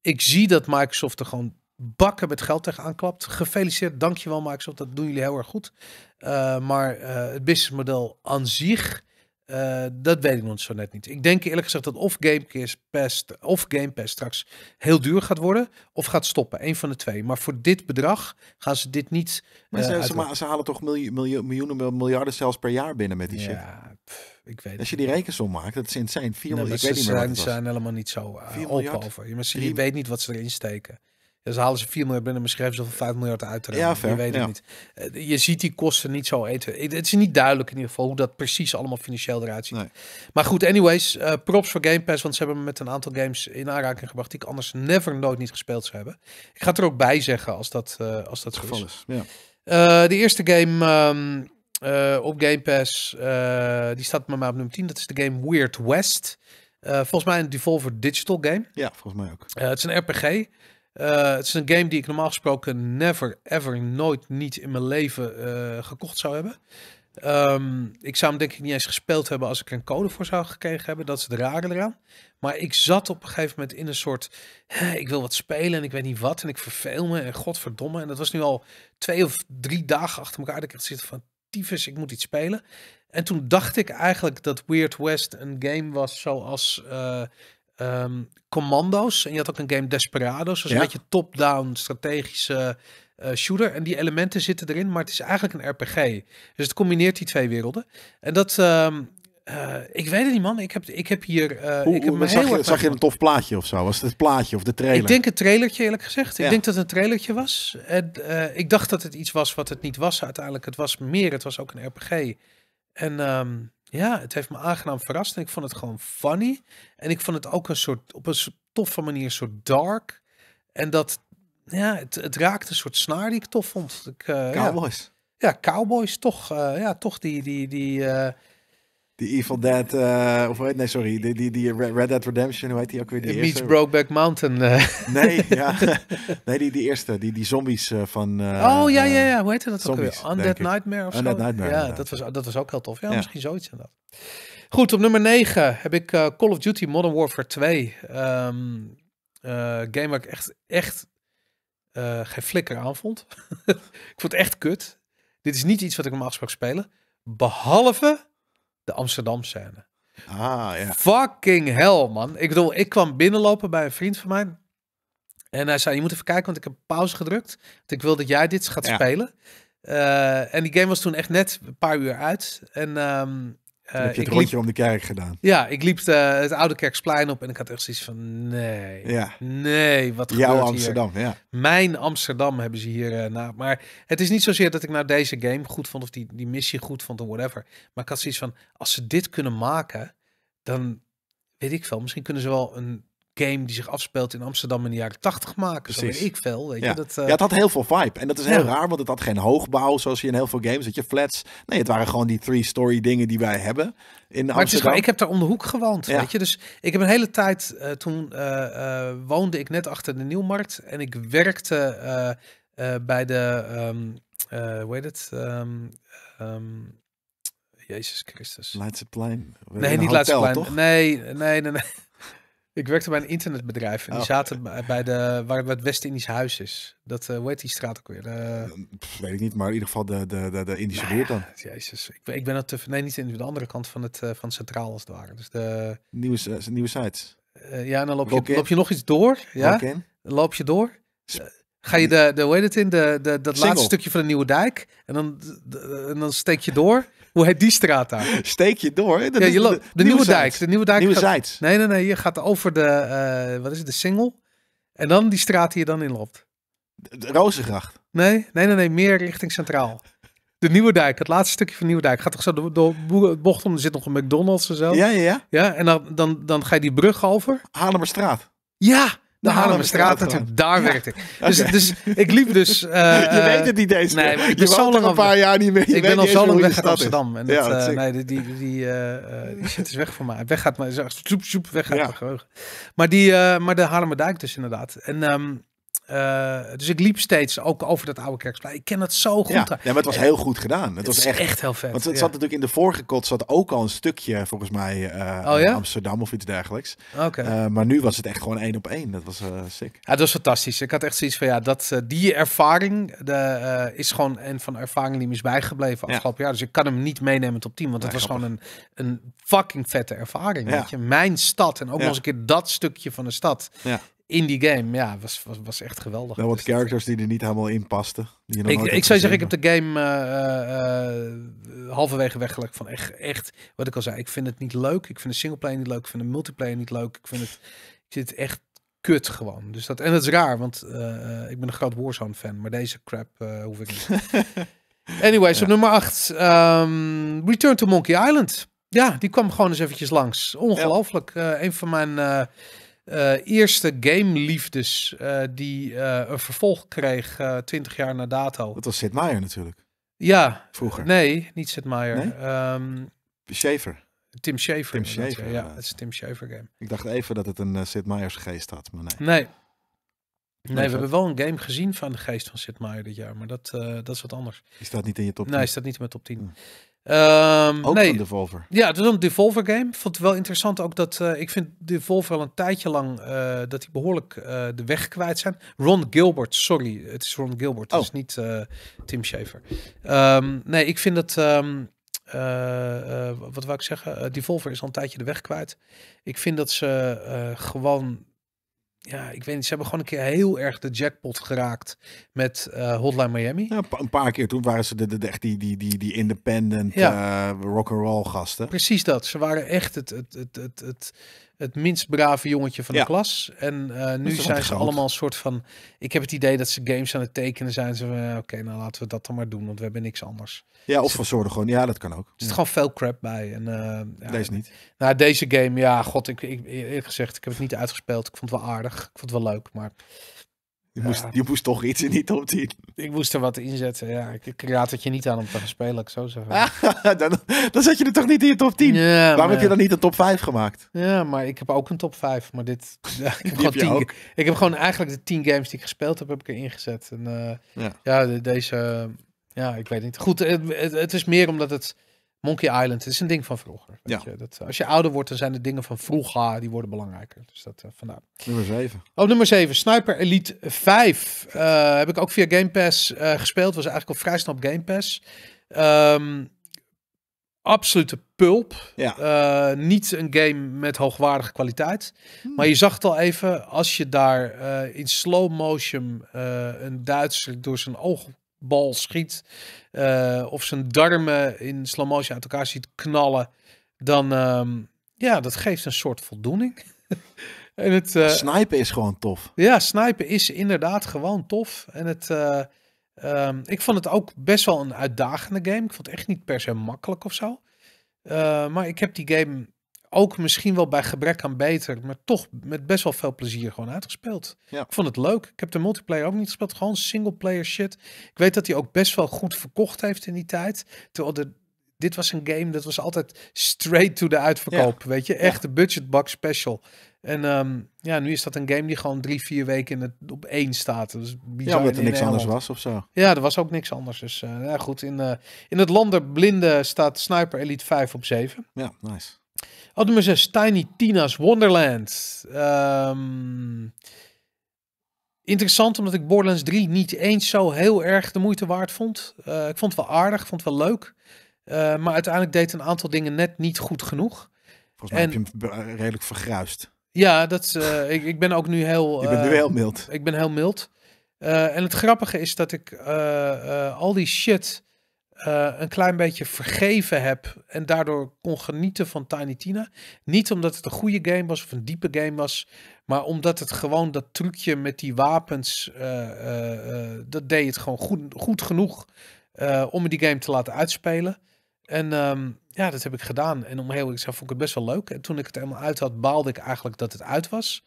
Ik zie dat Microsoft er gewoon bakken met geld tegenaan klapt. Gefeliciteerd, dankjewel Microsoft, dat doen jullie heel erg goed. Eh, maar het businessmodel aan zich eh, dat weet ik nog zo net niet. Ik denk eerlijk gezegd dat of Game Pass, of Game Pass straks heel duur gaat worden, of gaat stoppen. Een van de twee. Maar voor dit bedrag gaan ze dit niet. Maar, ze, eh, maar ze, halen toch miljoenen, miljarden zelfs per jaar binnen met die shit. Ja, ik weet Als je die rekensom maakt, dat is insane. 4 miljoen, ik zijn, zijn helemaal niet zo uh, over. Je, je weet niet wat ze erin steken. Dus halen ze 4 miljard binnen, maar schrijven ze van 5 miljard uit. Ja, ver, je weet het niet. Eh, je ziet die kosten niet zo eten. Het is niet duidelijk in ieder geval hoe dat precies allemaal financieel eruit ziet. Maar goed, anyways, eh, props voor Game Pass, want ze hebben me met een aantal games in aanraking gebracht die ik anders never nooit niet gespeeld zou hebben. Ik ga het er ook bij zeggen als dat, uh, als dat geval is. Ja. de eerste game ehm, op Game Pass, die staat bij mij op nummer 10. Dat is de game Weird West. volgens mij een Devolver Digital game. Ja, volgens mij ook. het is een RPG. Eh, het is een game die ik normaal gesproken never, ever, nooit niet in mijn leven eh, gekocht zou hebben. Ehm, ik zou hem denk ik niet eens gespeeld hebben als ik er een code voor zou gekregen hebben. Dat is het rare eraan. Maar ik zat op een gegeven moment in een soort, hè, ik wil wat spelen en ik weet niet wat. En ik verveel me en godverdomme. En dat was nu al twee of drie dagen achter elkaar dat ik had zit van, tyfus, ik moet iets spelen. En toen dacht ik eigenlijk dat Weird West een game was zoals... Eh, Ehm, Commando's. En je had ook een game Desperados. Dus een beetje top-down strategische eh, shooter. En die elementen zitten erin, maar het is eigenlijk een RPG. Dus het combineert die twee werelden. En dat, ehm, eh, ik weet het niet, man. Ik heb, ik heb hier. Uh, ik heb een zag, je, zag je een tof plaatje of zo? Was het het plaatje of de trailer? Ik denk een trailertje, eerlijk gezegd. Ik denk dat het een trailertje was. En, ik dacht dat het iets was wat het niet was uiteindelijk. Het was meer. Het was ook een RPG. En um, ja, het heeft me aangenaam verrast en ik vond het gewoon funny. En ik vond het ook een soort, op een toffe manier, soort dark. En dat, ja, het, het raakte een soort snaar die ik tof vond. Ik, eh, Cowboys. Ja, Cowboys, toch, eh, ja, toch die, die, die, eh, die Evil Dead, eh, of heet, nee, sorry, die, die, die Red Dead Redemption, hoe heet die ook weer? Die Beach eerste? Brokeback Mountain. Uh. Nee, ja. nee, die, die eerste, die, die zombies eh, van... oh, ja, ja, ja, hoe heet dat zombies, ook weer? Undead Nightmare of Undead zo? Nightmare, ja, dat was, dat was ook heel tof. Ja, misschien zoiets dat. Goed, op nummer 9 heb ik Call of Duty Modern Warfare 2. Ehm, game waar ik echt, echt geen flikker aan vond. ik vond het echt kut. Dit is niet iets wat ik normaal gesproken spelen. Behalve de Amsterdam scène. Ah, ja. Fucking hell, man. Ik bedoel, ik kwam binnenlopen bij een vriend van mij. En hij zei, je moet even kijken, want ik heb pauze gedrukt. Want ik wil dat jij dit gaat spelen. Eh, en die game was toen echt net een paar uur uit. En ehm, eh, heb je het rondje om de kerk gedaan. Ja, ik liep eh, het Oude Kerksplein op en ik had echt zoiets van, nee, ja. nee, wat Jouw Amsterdam, Ja. Mijn Amsterdam hebben ze hier. Uh, maar het is niet zozeer dat ik nou deze game goed vond of die, die missie goed vond of whatever. Maar ik had zoiets van, als ze dit kunnen maken, dan weet ik veel, misschien kunnen ze wel een game die zich afspeelt in Amsterdam in de jaren tachtig maken. Precies. Zo ik veel, weet ja. je. Dat, eh, Ja, het had heel veel vibe. En dat is heel raar, want het had geen hoogbouw zoals je in heel veel games. Dat je flats. Nee, het waren gewoon die three-story dingen die wij hebben in maar Amsterdam. Gewoon, ik heb daar om de hoek gewoond, ja. weet je. Dus ik heb een hele tijd, eh, toen eh, woonde ik net achter de Nieuwmarkt. En ik werkte bij de, um, hoe heet het? Ehm, ehm, Jezus Christus. Leidseplein. Nee, niet Leidseplein. Nee, nee, nee, nee. Ik werkte bij een internetbedrijf en die oh. zaten bij de, waar het West-Indisch huis is. Dat, uh, hoe heet die straat ook weer? Eh, weet ik niet, maar in ieder geval de, de, de, Indische nou, dan. jezus, ik, ben, ik ben dat te, nee, niet in de andere kant van het, eh, van van centraal als het ware. Dus de... Nieuwe, uh, nieuwe sites. ja, en dan loop je, loop je nog iets door. Ja? Loop je door. Ga je de, de hoe heet het in, de, de, dat laatste stukje van de Nieuwe Dijk en dan, en dan steek je door. Hoe heet die straat daar? Steek je door. Dat ja, je loopt, de, de, Nieuwe, Dijk. De Nieuwe Dijk. Nieuwe Nee, nee, nee. Je gaat over de, uh, wat is het, de Singel. En dan die straat die je dan in loopt. De, Rozengracht. Nee, nee, nee, nee. Meer richting Centraal. De Nieuwe Dijk, het laatste stukje van Nieuwe Dijk. Gaat toch zo door, door bocht om, er zit nog een McDonald's en zo. Ja, ja, ja. Ja, en dan, dan, dan ga je die brug over. Haarlemmerstraat. Ja, de nou, Haarlemmerstraat Daar werkte ik. Dus, dus ik liep dus... Eh, je weet het niet deze. ik je dus zal al een paar jaar niet meer. ik ben al zo lang weg uit Amsterdam. En dat, eh, nee, die, die, die, eh, die shit is weg voor mij. Weg gaat mijn... Zoep, zoep, weg gaat geheugen. Maar, die, maar de Haarlemmerdijk dus inderdaad. En ehm, eh, dus ik liep steeds ook over dat oude kerksplein. Ik ken het zo goed. Ja, ja maar het was eh, heel goed gedaan. Het, was echt, echt heel vet. Want het zat natuurlijk in de vorige kot zat ook al een stukje, volgens mij, uh, oh, ja? Amsterdam of iets dergelijks. Oké. maar nu was het echt gewoon één op één. Dat was sick. Ja, dat was fantastisch. Ik had echt zoiets van, ja, dat, die ervaring de, is gewoon een van de ervaringen die me is bijgebleven afgelopen jaar. Dus ik kan hem niet meenemen op team, want het was gewoon een, een fucking vette ervaring. Weet je? Mijn stad en ook nog eens een keer dat stukje van de stad. Ja in die game, ja, was, was, was echt geweldig. Nou, wat dus characters die er niet helemaal in pasten. Die je ik, ik zou zeggen, ik heb de game uh, uh, halverwege weggelegd van echt, echt, wat ik al zei, ik vind het niet leuk. Ik vind de singleplayer niet leuk, ik vind de multiplayer niet leuk. Ik vind het, ik zit echt kut gewoon. Dus dat, en dat is raar, want ik ben een groot Warzone-fan, maar deze crap hoef ik niet. Anyways, ja. op nummer 8, ehm, Return to Monkey Island. Ja, die kwam gewoon eens eventjes langs. Ongelooflijk. een van mijn eh, eerste game gameliefdes eh, die eh, een vervolg kreeg twintig jaar na dato. Dat was Sid natuurlijk. Ja. Vroeger. Nee, niet Sid Meier. Nee? Ehm, Schaefer. Tim Schaefer. Tim Schaefer, ja. Het is een Tim Schaefer game. Ik dacht even dat het een uh, Sid Meier's geest had, maar nee. Nee. Nee, we hebben wel een game gezien van de geest van Sid Meier dit jaar, maar dat, dat is wat anders. Is dat niet in je top 10. Nee, is staat niet in mijn top 10. Um, ook nee. een Devolver. Ja, het is een Devolver game. Vond het wel interessant ook dat... Eh, ik vind Devolver al een tijdje lang... Eh, dat die behoorlijk eh, de weg kwijt zijn. Ron Gilbert, sorry. Het is Ron Gilbert. Oh. Het is niet Tim Schafer. Ehm, nee, ik vind dat... Ehm, wat wou ik zeggen? Devolver is al een tijdje de weg kwijt. Ik vind dat ze gewoon ja, ik weet niet. Ze hebben gewoon een keer heel erg de jackpot geraakt met eh, Hotline Miami. Ja, een paar keer toen waren ze de, de, echt die, die, die, die independent ja. Eh, rock and roll gasten. Precies dat. Ze waren echt het, het, het, het, het het minst brave jongetje van de klas. En eh, nu zijn ze allemaal een soort van... Ik heb het idee dat ze games aan het tekenen zijn. Ze eh, oké, nou laten we dat dan maar doen, want we hebben niks anders. Ja, of van zorgen gewoon. Ja, dat kan ook. Er zit gewoon veel crap bij. En, uh, ja, deze niet. Nou, deze game, ja, god, ik, ik, eerlijk gezegd, ik heb het niet uitgespeeld. Ik vond het wel aardig. Ik vond het wel leuk, maar... Je, moest, toch iets in die top 10. Ik moest er wat inzetten, ja. Ik, ik raad het je niet aan om te gaan spelen, ik zo zeggen. Ah, dan, dan zet je er toch niet in je top 10? Waarom heb je dan niet een top 5 gemaakt? Ja, maar ik heb ook een top 5. Maar dit... ik, heb ook. ik heb gewoon eigenlijk de 10 games die ik gespeeld heb, heb ik erin gezet. En, eh, ja, deze... Ja, ik weet niet. Goed, het, het, het, is meer omdat het Monkey Island is een ding van vroeger. Weet ja. je? Dat, eh, als je ouder wordt, dan zijn de dingen van vroeger ah, die worden belangrijker. Dus dat uh, vandaar. Nummer 7. Oh, nummer 7. Sniper Elite 5. Eh, heb ik ook via Game Pass gespeeld. Was eigenlijk al vrij snel Game Pass. Um, absolute pulp. Ja. niet een game met hoogwaardige kwaliteit. Hmm. Maar je zag het al even, als je daar in slow motion een Duitser door zijn oog bal schiet eh, of zijn darmen in slow uit elkaar ziet knallen, dan ehm, ja, dat geeft een soort voldoening. en het, uh, is gewoon tof. Ja, snijpen is inderdaad gewoon tof. En het, eh, ehm, ik vond het ook best wel een uitdagende game. Ik vond het echt niet per se makkelijk of zo. maar ik heb die game ook misschien wel bij gebrek aan beter, maar toch met best wel veel plezier gewoon uitgespeeld. Ja. Ik vond het leuk. Ik heb de multiplayer ook niet gespeeld, gewoon single player shit. Ik weet dat hij ook best wel goed verkocht heeft in die tijd. Terwijl de, dit was een game, dat was altijd straight to de uitverkoop, weet je. Echt de budgetbox special. En ehm, ja, nu is dat een game die gewoon drie, vier weken in het, op één staat. Dus bizar ja, omdat er niks anders was of zo. Ja, er was ook niks anders. Dus eh, ja, goed, in, uh, in het lander blinde staat Sniper Elite 5 op 7. Ja, nice. Oh, nummer 6. Tiny Tina's Wonderland. Ehm, interessant, omdat ik Borderlands 3 niet eens zo heel erg de moeite waard vond. Eh, ik vond het wel aardig, vond het wel leuk. Eh, maar uiteindelijk deed een aantal dingen net niet goed genoeg. Volgens mij en, heb je hem redelijk vergruist. Ja, dat, uh, ik, ik ben ook nu heel... Je bent nu heel mild. Ik ben heel mild. en het grappige is dat ik al die shit eh, een klein beetje vergeven heb en daardoor kon genieten van Tiny Tina. Niet omdat het een goede game was of een diepe game was, maar omdat het gewoon dat trucje met die wapens, eh, eh, dat deed het gewoon goed, goed genoeg om die game te laten uitspelen. En ehm, ja, dat heb ik gedaan. En om heel eerlijk te zijn, vond ik het best wel leuk. En toen ik het helemaal uit had, baalde ik eigenlijk dat het uit was.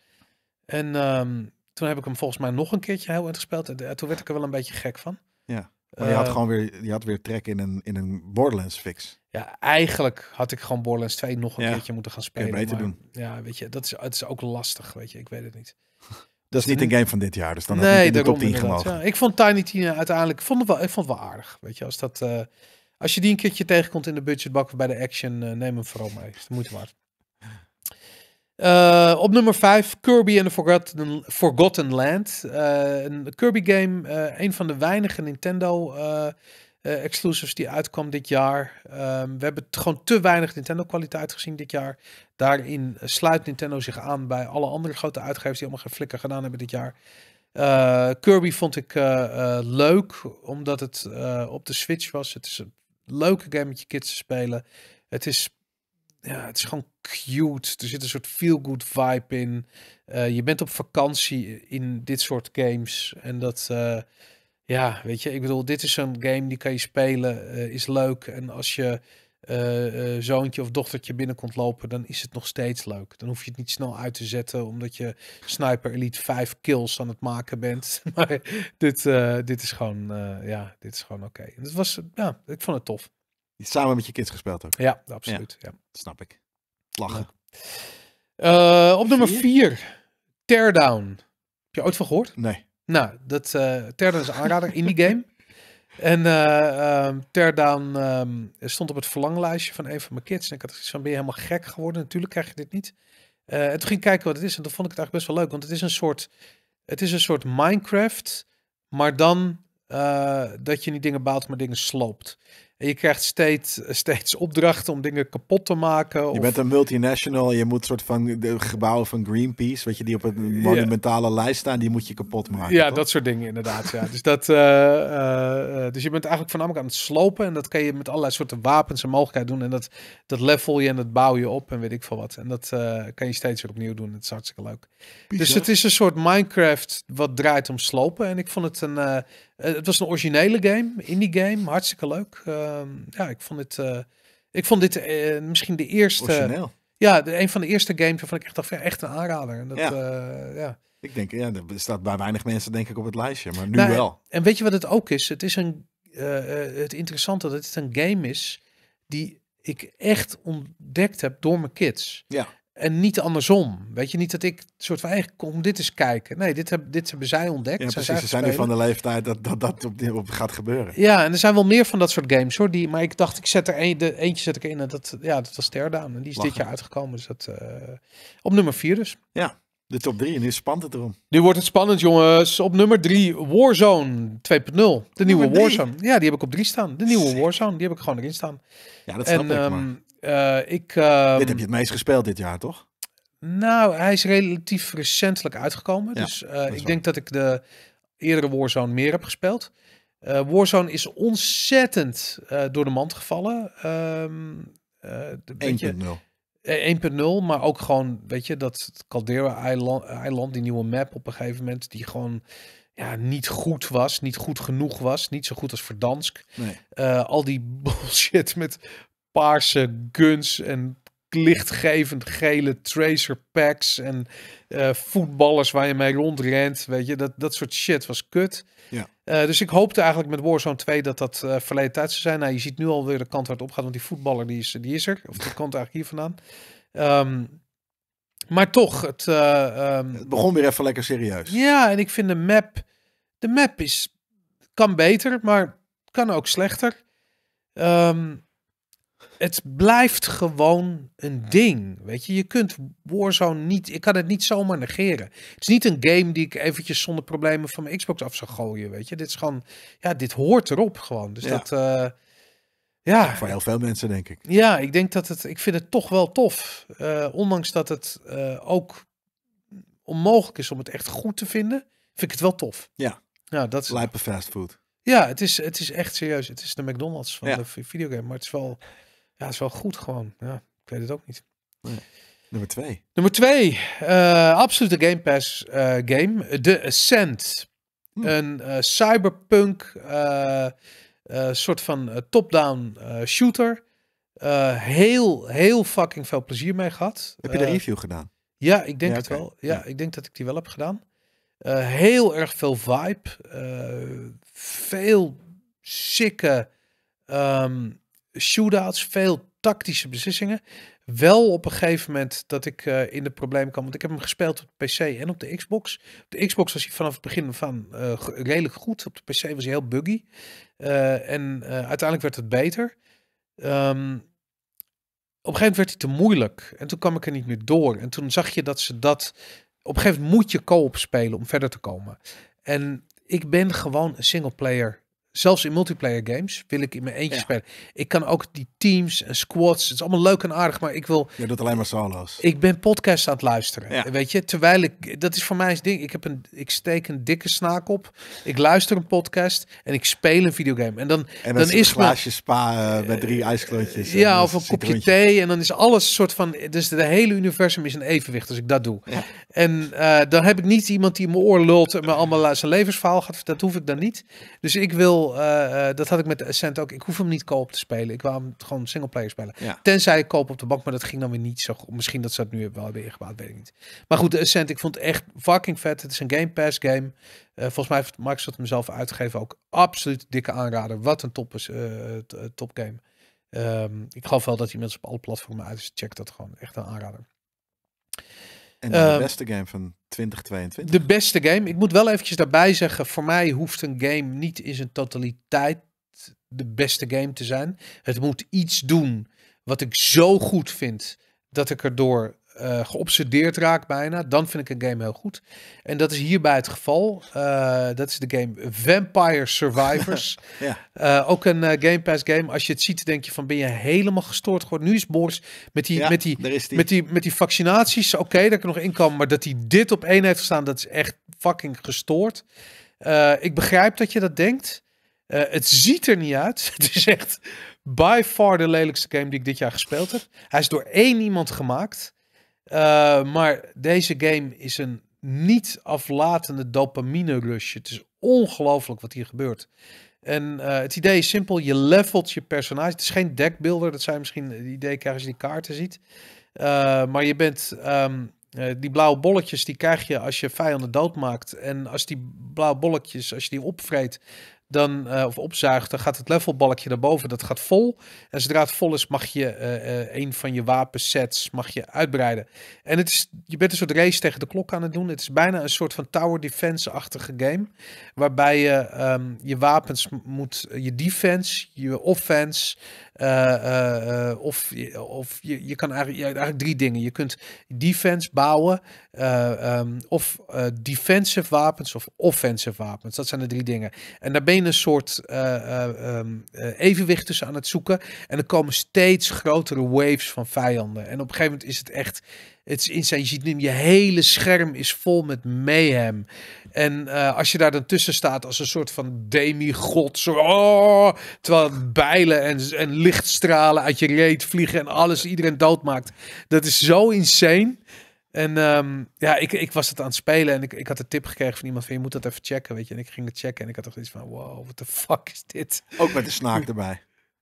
En ehm, toen heb ik hem volgens mij nog een keertje heel uitgespeeld. En toen werd ik er wel een beetje gek van. Ja je had eh, gewoon weer, je had weer trek in een, in een Borderlands fix. Ja, eigenlijk had ik gewoon Borderlands 2 nog een keertje moeten gaan spelen. beter doen. Ja, weet je, dat is, het is ook lastig, weet je. Ik weet het niet. Dat is dus niet een game van dit jaar, dus dan nee, in de top 10 gemogen. Ja, ik vond Tiny Tina uiteindelijk vond het wel, ik vond het wel aardig. Weet je, als, dat, eh, als je die een keertje tegenkomt in de budgetbak bij de action, eh, neem hem vooral mee. Dat moet waard. Eh, op nummer 5, Kirby and the Forgotten, Land. Eh, een Kirby-game, uh, eh, een van de weinige Nintendo exclusives die uitkwam dit jaar. Ehm, we hebben gewoon te weinig Nintendo-kwaliteit gezien dit jaar. Daarin sluit Nintendo zich aan bij alle andere grote uitgevers die allemaal geen flikker gedaan hebben dit jaar. Kirby vond ik leuk, omdat het op de Switch was. Het is een leuke game met je kids te spelen. Het is ja, het is gewoon cute. Er zit een soort feel-good vibe in. Eh, je bent op vakantie in dit soort games. En dat, eh, ja, weet je, ik bedoel, dit is zo'n game die kan je spelen, eh, is leuk. En als je zoontje of dochtertje binnenkomt lopen, dan is het nog steeds leuk. Dan hoef je het niet snel uit te zetten, omdat je Sniper Elite 5 kills aan het maken bent. maar dit, dit is gewoon, ja, dit is gewoon oké. Het was, ja, ik vond het tof. Samen met je kids gespeeld ook. Ja, absoluut. Ja, snap ik. Lachen. Eh, op nummer 4, Teardown. Heb je ooit van gehoord? Nee. Nou, dat, uh, Teardown is een aanrader, die game. En uh, Teardown ehm, stond op het verlanglijstje van een van mijn kids. En ik had zoiets van, ben je helemaal gek geworden? Natuurlijk krijg je dit niet. Uh, en toen ging ik kijken wat het is. En toen vond ik het eigenlijk best wel leuk. Want het is een soort, het is een soort Minecraft. Maar dan dat je niet dingen bouwt, maar dingen sloopt. En je krijgt steeds, steeds opdrachten om dingen kapot te maken. Je bent een multinational. Je moet soort van de gebouwen van Greenpeace, weet je, die op een monumentale lijst staan, die moet je kapot maken. Ja, dat soort dingen inderdaad. ja. Dus, dat, eh, eh, eh, dus je bent eigenlijk voornamelijk aan het slopen. En dat kan je met allerlei soorten wapens en mogelijkheden doen. En dat, dat level je en dat bouw je op en weet ik veel wat. En dat kan je steeds weer opnieuw doen. Dat is hartstikke leuk. Dus het is een soort Minecraft wat draait om slopen. En ik vond het een eh, het was een originele game, indie game, hartstikke leuk. Ehm, ja, ik vond dit, eh, ik vond dit eh, misschien de eerste. Origineel. Ja, de, een van de eerste games waarvan ik echt dacht, ja, echt een aanrader. dat, ja. ja. Ik denk, ja, er staat bij weinig mensen denk ik op het lijstje, maar nu nou, wel. En, weet je wat het ook is? Het is een, het interessante dat het een game is die ik echt ontdekt heb door mijn kids. Ja. En niet andersom. Weet je, niet dat ik soort van eigenlijk kom dit eens kijken. Nee, dit, heb, dit hebben zij ontdekt. Ja, precies. ze zijn nu van de leeftijd dat dat, dat op, op, gaat gebeuren. Ja, en er zijn wel meer van dat soort games hoor. Die, maar ik dacht, ik zet er een, de, eentje zet ik in. En dat, ja, dat was terdaan. En die is dit jaar uitgekomen. Dus dat, eh, op nummer vier dus. Ja, de top drie En nu spant het erom. Nu wordt het spannend, jongens. Op nummer drie Warzone 2.0. De nieuwe Warzone. Ja, die heb ik op drie staan. De nieuwe Warzone, die heb ik gewoon erin staan. Ja, dat snap en, ik, ehm, eh, ik, ehm, dit heb je het meest gespeeld dit jaar, toch? Nou, hij is relatief recentelijk uitgekomen. dus eh, ik denk dat ik de eerdere Warzone meer heb gespeeld. Uh, Warzone is ontzettend door de mand gevallen. Um, 1.0. 1.0, maar ook gewoon, weet je, dat Caldera-eiland, die nieuwe map op een gegeven moment, die gewoon ja, niet goed was, niet goed genoeg was, niet zo goed als Verdansk. Nee. al die bullshit met paarse guns en lichtgevend gele tracer packs en eh, voetballers waar je mee rondrent. Weet je, dat, dat soort shit was kut. Ja. Eh, dus ik hoopte eigenlijk met Warzone 2 dat dat uh, verleden tijd zou zijn. Nou, je ziet nu alweer de kant waar het opgaat, want die voetballer die is, die is er. Of die komt eigenlijk hier vandaan. Ehm, maar toch, het, ehm, het begon weer even lekker serieus. Ja, en ik vind de map, de map is, kan beter, maar kan ook slechter. Ehm, het blijft gewoon een ding. Weet je, je kunt Warzone niet. Ik kan het niet zomaar negeren. Het is niet een game die ik eventjes zonder problemen van mijn Xbox af zou gooien. Weet je, dit is gewoon. Ja, dit hoort erop gewoon. Dus dat. Eh, ja. Voor heel veel mensen, denk ik. Ja, ik denk dat het. Ik vind het toch wel tof. Eh, ondanks dat het eh, ook onmogelijk is om het echt goed te vinden, vind ik het wel tof. Ja. Ja, dat is. Lijpe fast food. Ja, het is, het is echt serieus. Het is de McDonald's van de videogame, maar het is wel. Ja, is wel goed gewoon. Ja, ik weet het ook niet. Nummer twee. Nummer twee. Eh, absolute Game Pass eh, game. The Ascent. Een eh, cyberpunk soort van top-down shooter. heel, heel fucking veel plezier mee gehad. Heb je de review gedaan? Ja, ik denk het wel. Ja, ik denk dat ik die wel heb gedaan. heel erg veel vibe. veel sikke ehm, shootouts, veel tactische beslissingen. Wel op een gegeven moment dat ik eh, in de problemen kwam. Want ik heb hem gespeeld op de PC en op de Xbox. Op de Xbox was hij vanaf het begin van uh, redelijk goed. Op de PC was hij heel buggy. Eh, en uiteindelijk werd het beter. Um, op een gegeven moment werd hij te moeilijk. En toen kwam ik er niet meer door. En toen zag je dat ze dat. Op een gegeven moment moet je co-op spelen om verder te komen. En ik ben gewoon een single player zelfs in multiplayer games wil ik in mijn eentje spelen. Ik kan ook die teams en squads. Het is allemaal leuk en aardig, maar ik wil. Je doet alleen maar solo's. Ik ben podcast aan het luisteren. Weet je, terwijl ik dat is voor mij het ding. Ik heb een, ik steek een dikke snaak op. Ik luister een podcast en ik speel een videogame. En dan, dan, is een glaasje spa eh, met drie eh, ijsklontjes. ja, of een kopje thee en dan is alles soort van. Dus de hele universum is een evenwicht als ik dat doe. En eh, dan heb ik niet iemand die in mijn oor lult en me allemaal zijn levensverhaal gaat. Dat hoef ik dan niet. Dus ik wil eh, eh, dat had ik met de Ascent ook, ik hoef hem niet koop te spelen. Ik wou hem gewoon singleplayer spelen. Tenzij ik koop op de bank, maar dat ging dan weer niet zo goed. Misschien dat ze dat nu wel hebben ingebouwd, weet ik niet. Maar goed, Ascent, ik vond het echt fucking vet. Het is een Game Pass game. Eh, volgens mij heeft Max hem mezelf uitgegeven ook absoluut dikke aanrader. Wat een top, is, top game. Ehm, ik geloof wel dat hij inmiddels op alle platformen uit is. Check dat gewoon. Echt een aanrader. En de ehm, beste game van 2022. De beste game. Ik moet wel eventjes daarbij zeggen, voor mij hoeft een game niet in zijn totaliteit de beste game te zijn. Het moet iets doen wat ik zo goed vind dat ik erdoor eh, geobsedeerd raak bijna, dan vind ik een game heel goed. En dat is hierbij het geval. Eh, dat is de game Vampire Survivors. ja. Eh, ook een Game Pass game. Als je het ziet, denk je van ben je helemaal gestoord geworden. Nu is Boris met die, met, die, met, die, met die vaccinaties, oké, dat ik nog in Maar dat hij dit op één heeft gestaan, dat is echt fucking gestoord. ik begrijp dat je dat denkt. het ziet er niet uit. het is echt by far de lelijkste game die ik dit jaar gespeeld heb. Hij is door één iemand gemaakt. Eh, maar deze game is een niet aflatende dopamine rush. Het is ongelooflijk wat hier gebeurt. En eh, het idee is simpel: je levelt je personage. Het is geen deckbuilder, dat zijn misschien het idee krijgen als je die kaarten ziet. Eh, maar je bent. Ehm, die blauwe bolletjes die krijg je als je vijanden doodmaakt. En als die blauwe bolletjes, als je die opvreet, dan, eh, of opzuigt, dan gaat het levelbalkje daarboven Dat gaat vol. En zodra het vol is, mag je eh, eh, een van je wapensets mag je uitbreiden. En het is, je bent een soort race tegen de klok aan het doen. Het is bijna een soort van tower defense-achtige game. Waarbij je ehm, je wapens moet, je defense, je offense eh, eh, eh, of of je, je kan eigenlijk, eigenlijk drie dingen. Je kunt defense bouwen, ehm, of defensive wapens of offensive wapens. Dat zijn de drie dingen. En daar ben je een soort ehm, evenwicht tussen aan het zoeken. En er komen steeds grotere waves van vijanden. En op een gegeven moment is het echt het is insane. Je ziet nu je hele scherm is vol met mayhem. En eh, als je daar dan tussen staat als een soort van demigod. Zo, oh, terwijl bijlen en, en lichtstralen uit je reet vliegen en alles iedereen doodmaakt. Dat is zo insane. En ehm, ja, ik, ik was het aan het spelen en ik, ik had de tip gekregen van iemand van je moet dat even checken, weet je. En ik ging het checken en ik had toch iets van, wow, what the fuck is dit? Ook met de snaak erbij.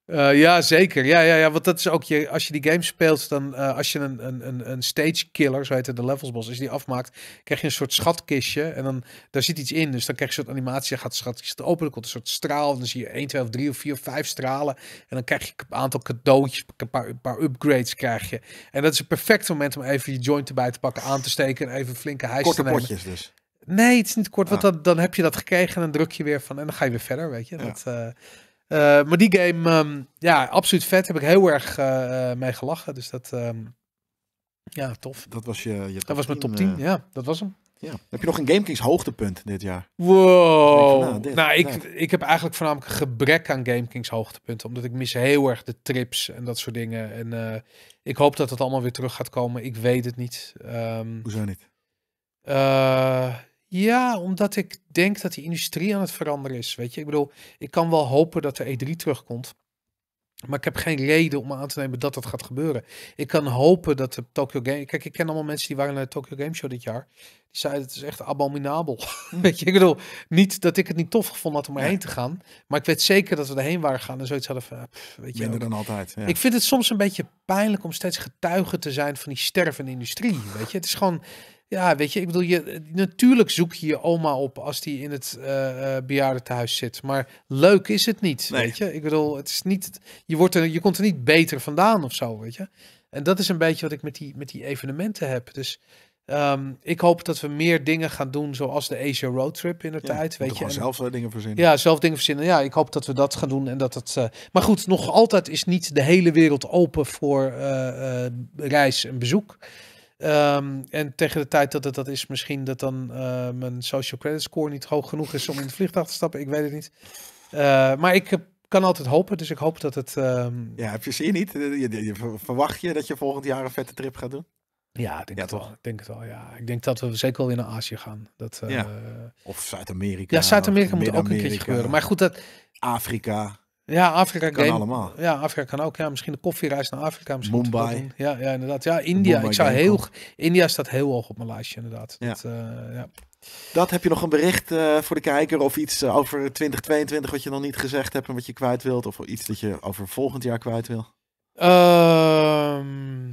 Uh, ja, zeker. Ja, ja, ja, want dat is ook je. Als je die game speelt, dan eh, als je een, een, een stage killer, zo heet het, de levels boss, als die afmaakt, krijg je een soort schatkistje. En dan daar zit iets in. Dus dan krijg je een soort animatie. gaat het schatkistje open. Dan komt een soort straal. En dan zie je 1, 2 of 3 of 4 of 5 stralen. En dan krijg je een aantal cadeautjes. Een paar, een paar upgrades krijg je. En dat is een perfect moment om even je joint erbij te pakken, aan te steken. En even flinke hijs te nemen. potjes dus. Nee, het is niet kort. Want ah. dan, dan heb je dat gekregen. En dan druk je weer van. En dan ga je weer verder, weet je. Dat. Eh, eh, maar die game, ehm, ja, absoluut vet. Heb ik heel erg eh, mee gelachen. Dus dat, ehm, ja, tof. Dat was je, je Dat was mijn top 10, eh. ja. Dat was hem. Ja. Heb je nog een GameKings hoogtepunt dit jaar? Wow. nou, ik, ik heb eigenlijk voornamelijk een gebrek aan GameKings hoogtepunten. Omdat ik mis heel erg de trips en dat soort dingen. En ik hoop dat het allemaal weer terug gaat komen. Ik weet het niet. Ehm, Hoezo niet? Uh, ja, omdat ik denk dat die industrie aan het veranderen is. Weet je, ik bedoel, ik kan wel hopen dat de E3 terugkomt. Maar ik heb geen reden om aan te nemen dat dat gaat gebeuren. Ik kan hopen dat de Tokyo Game. Kijk, ik ken allemaal mensen die waren naar de Tokyo Game Show dit jaar. Die zeiden het is echt abominabel. Mm. Weet je, ik bedoel, niet dat ik het niet tof gevonden had om erheen ja. te gaan. Maar ik weet zeker dat we erheen waren gaan en zoiets hadden van. weet je, Minder dan altijd. Ja. Ik vind het soms een beetje pijnlijk om steeds getuige te zijn van die stervende industrie. Weet je, het is gewoon ja, weet je, ik bedoel, je, natuurlijk zoek je je oma op als die in het uh, bejaardentehuis zit. Maar leuk is het niet, weet je. Ik bedoel, het is niet, je, wordt er, je komt er niet beter vandaan of zo, weet je. En dat is een beetje wat ik met die, met die evenementen heb. Dus ehm, ik hoop dat we meer dingen gaan doen zoals de Asia Road Trip in de tijd, weet je. En, zelf eh, dingen verzinnen. Ja, zelf dingen verzinnen. Ja, ik hoop dat we dat gaan doen. En dat het, maar goed, nog altijd is niet de hele wereld open voor reis en bezoek. Ehm, en tegen de tijd dat het dat is, misschien dat dan eh, mijn social credit score niet hoog genoeg is om in het vliegtuig te stappen. Ik weet het niet. Eh, maar ik eh, kan altijd hopen, dus ik hoop dat het. Ehm, ja, heb je zin niet? Je, verwacht je dat je volgend jaar een vette trip gaat doen? Ja, ik denk het wel. Ik denk het wel. Ja, ik denk dat we zeker wel in Azië gaan. Dat, ja. Of Zuid-Amerika. Ja, Zuid-Amerika moet ook een keertje gebeuren. Maar goed, dat. Afrika. Ja, Afrika kan allemaal. Ja, Afrika kan ook. Ja, misschien de koffiereis naar Afrika. Misschien Mumbai. Ja, ja, inderdaad. Ja, India. ik zou heel, India staat heel hoog op mijn lijstje, inderdaad. Ja. Dat, eh, ja. Dat heb je nog een bericht eh, voor de kijker of iets eh, over 2022 wat je nog niet gezegd hebt en wat je kwijt wilt? Of iets dat je over volgend jaar kwijt wil? Ehm,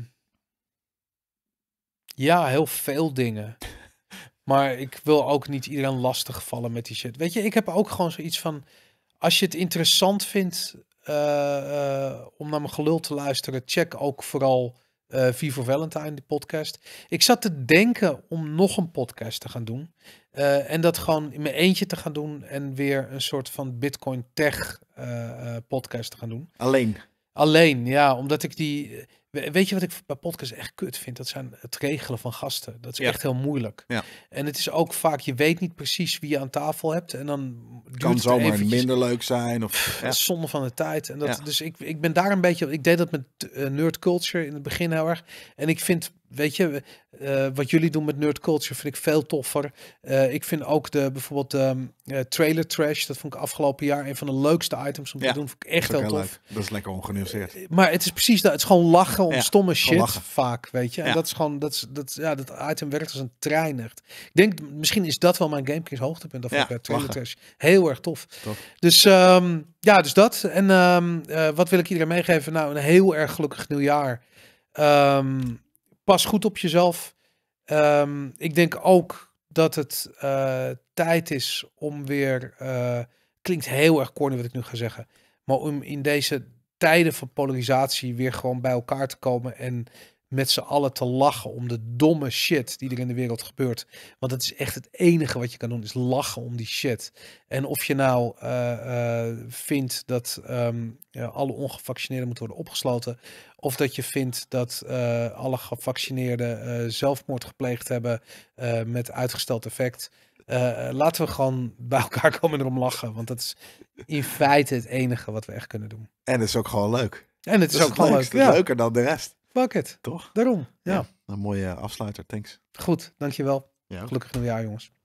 ja, heel veel dingen. maar ik wil ook niet iedereen lastig vallen met die shit. Weet je, ik heb ook gewoon zoiets van als je het interessant vindt eh, eh, om naar mijn gelul te luisteren, check ook vooral uh, Vivo Valentine, de podcast. Ik zat te denken om nog een podcast te gaan doen. en dat gewoon in mijn eentje te gaan doen. En weer een soort van Bitcoin Tech podcast te gaan doen. Alleen. Alleen, ja, omdat ik die. Weet je wat ik bij podcast echt kut vind? Dat zijn het regelen van gasten. Dat is echt heel moeilijk. En het is ook vaak, je weet niet precies wie je aan tafel hebt. En dan kan het zomaar minder leuk zijn. Of, ja. Zonde van de tijd. En dat, Dus ik, ik ben daar een beetje. Ik deed dat met uh, Nerd Culture in het begin heel erg. En ik vind weet je, eh, wat jullie doen met nerd culture vind ik veel toffer. Eh, ik vind ook de bijvoorbeeld de ehm, eh, trailer trash, dat vond ik afgelopen jaar een van de leukste items om ja. te doen. Vond ik echt heel, tof. Dat is lekker ongenuanceerd. maar het is precies dat. Het is gewoon lachen om stomme shit vaak, weet je. En dat is gewoon, dat, is, dat, ja, dat item werkt als een trein. Ik denk, misschien is dat wel mijn GameKings hoogtepunt. Dat vond ik bij trailer trash heel erg tof. tof. Dus ehm, ja, dus dat. En ehm, wat wil ik iedereen meegeven? Nou, een heel erg gelukkig nieuwjaar. Um, pas goed op jezelf. Ehm, ik denk ook dat het eh, tijd is om weer. Eh, klinkt heel erg corny wat ik nu ga zeggen. Maar om in deze tijden van polarisatie weer gewoon bij elkaar te komen en met z'n allen te lachen om de domme shit die er in de wereld gebeurt. Want het is echt het enige wat je kan doen, is lachen om die shit. En of je nou eh, eh, vindt dat ehm, ja, alle ongevaccineerden moeten worden opgesloten, of dat je vindt dat eh, alle gevaccineerden zelfmoord gepleegd hebben met uitgesteld effect. laten we gewoon bij elkaar komen en erom lachen. Want dat is in feite het enige wat we echt kunnen doen. En het is ook gewoon leuk. En het is, ook gewoon Leuker dan de rest. Bucket. Toch? Daarom. Ja. ja. Een mooie eh, afsluiter. Thanks. Goed, dankjewel. Ja. Gelukkig nieuwjaar, jongens.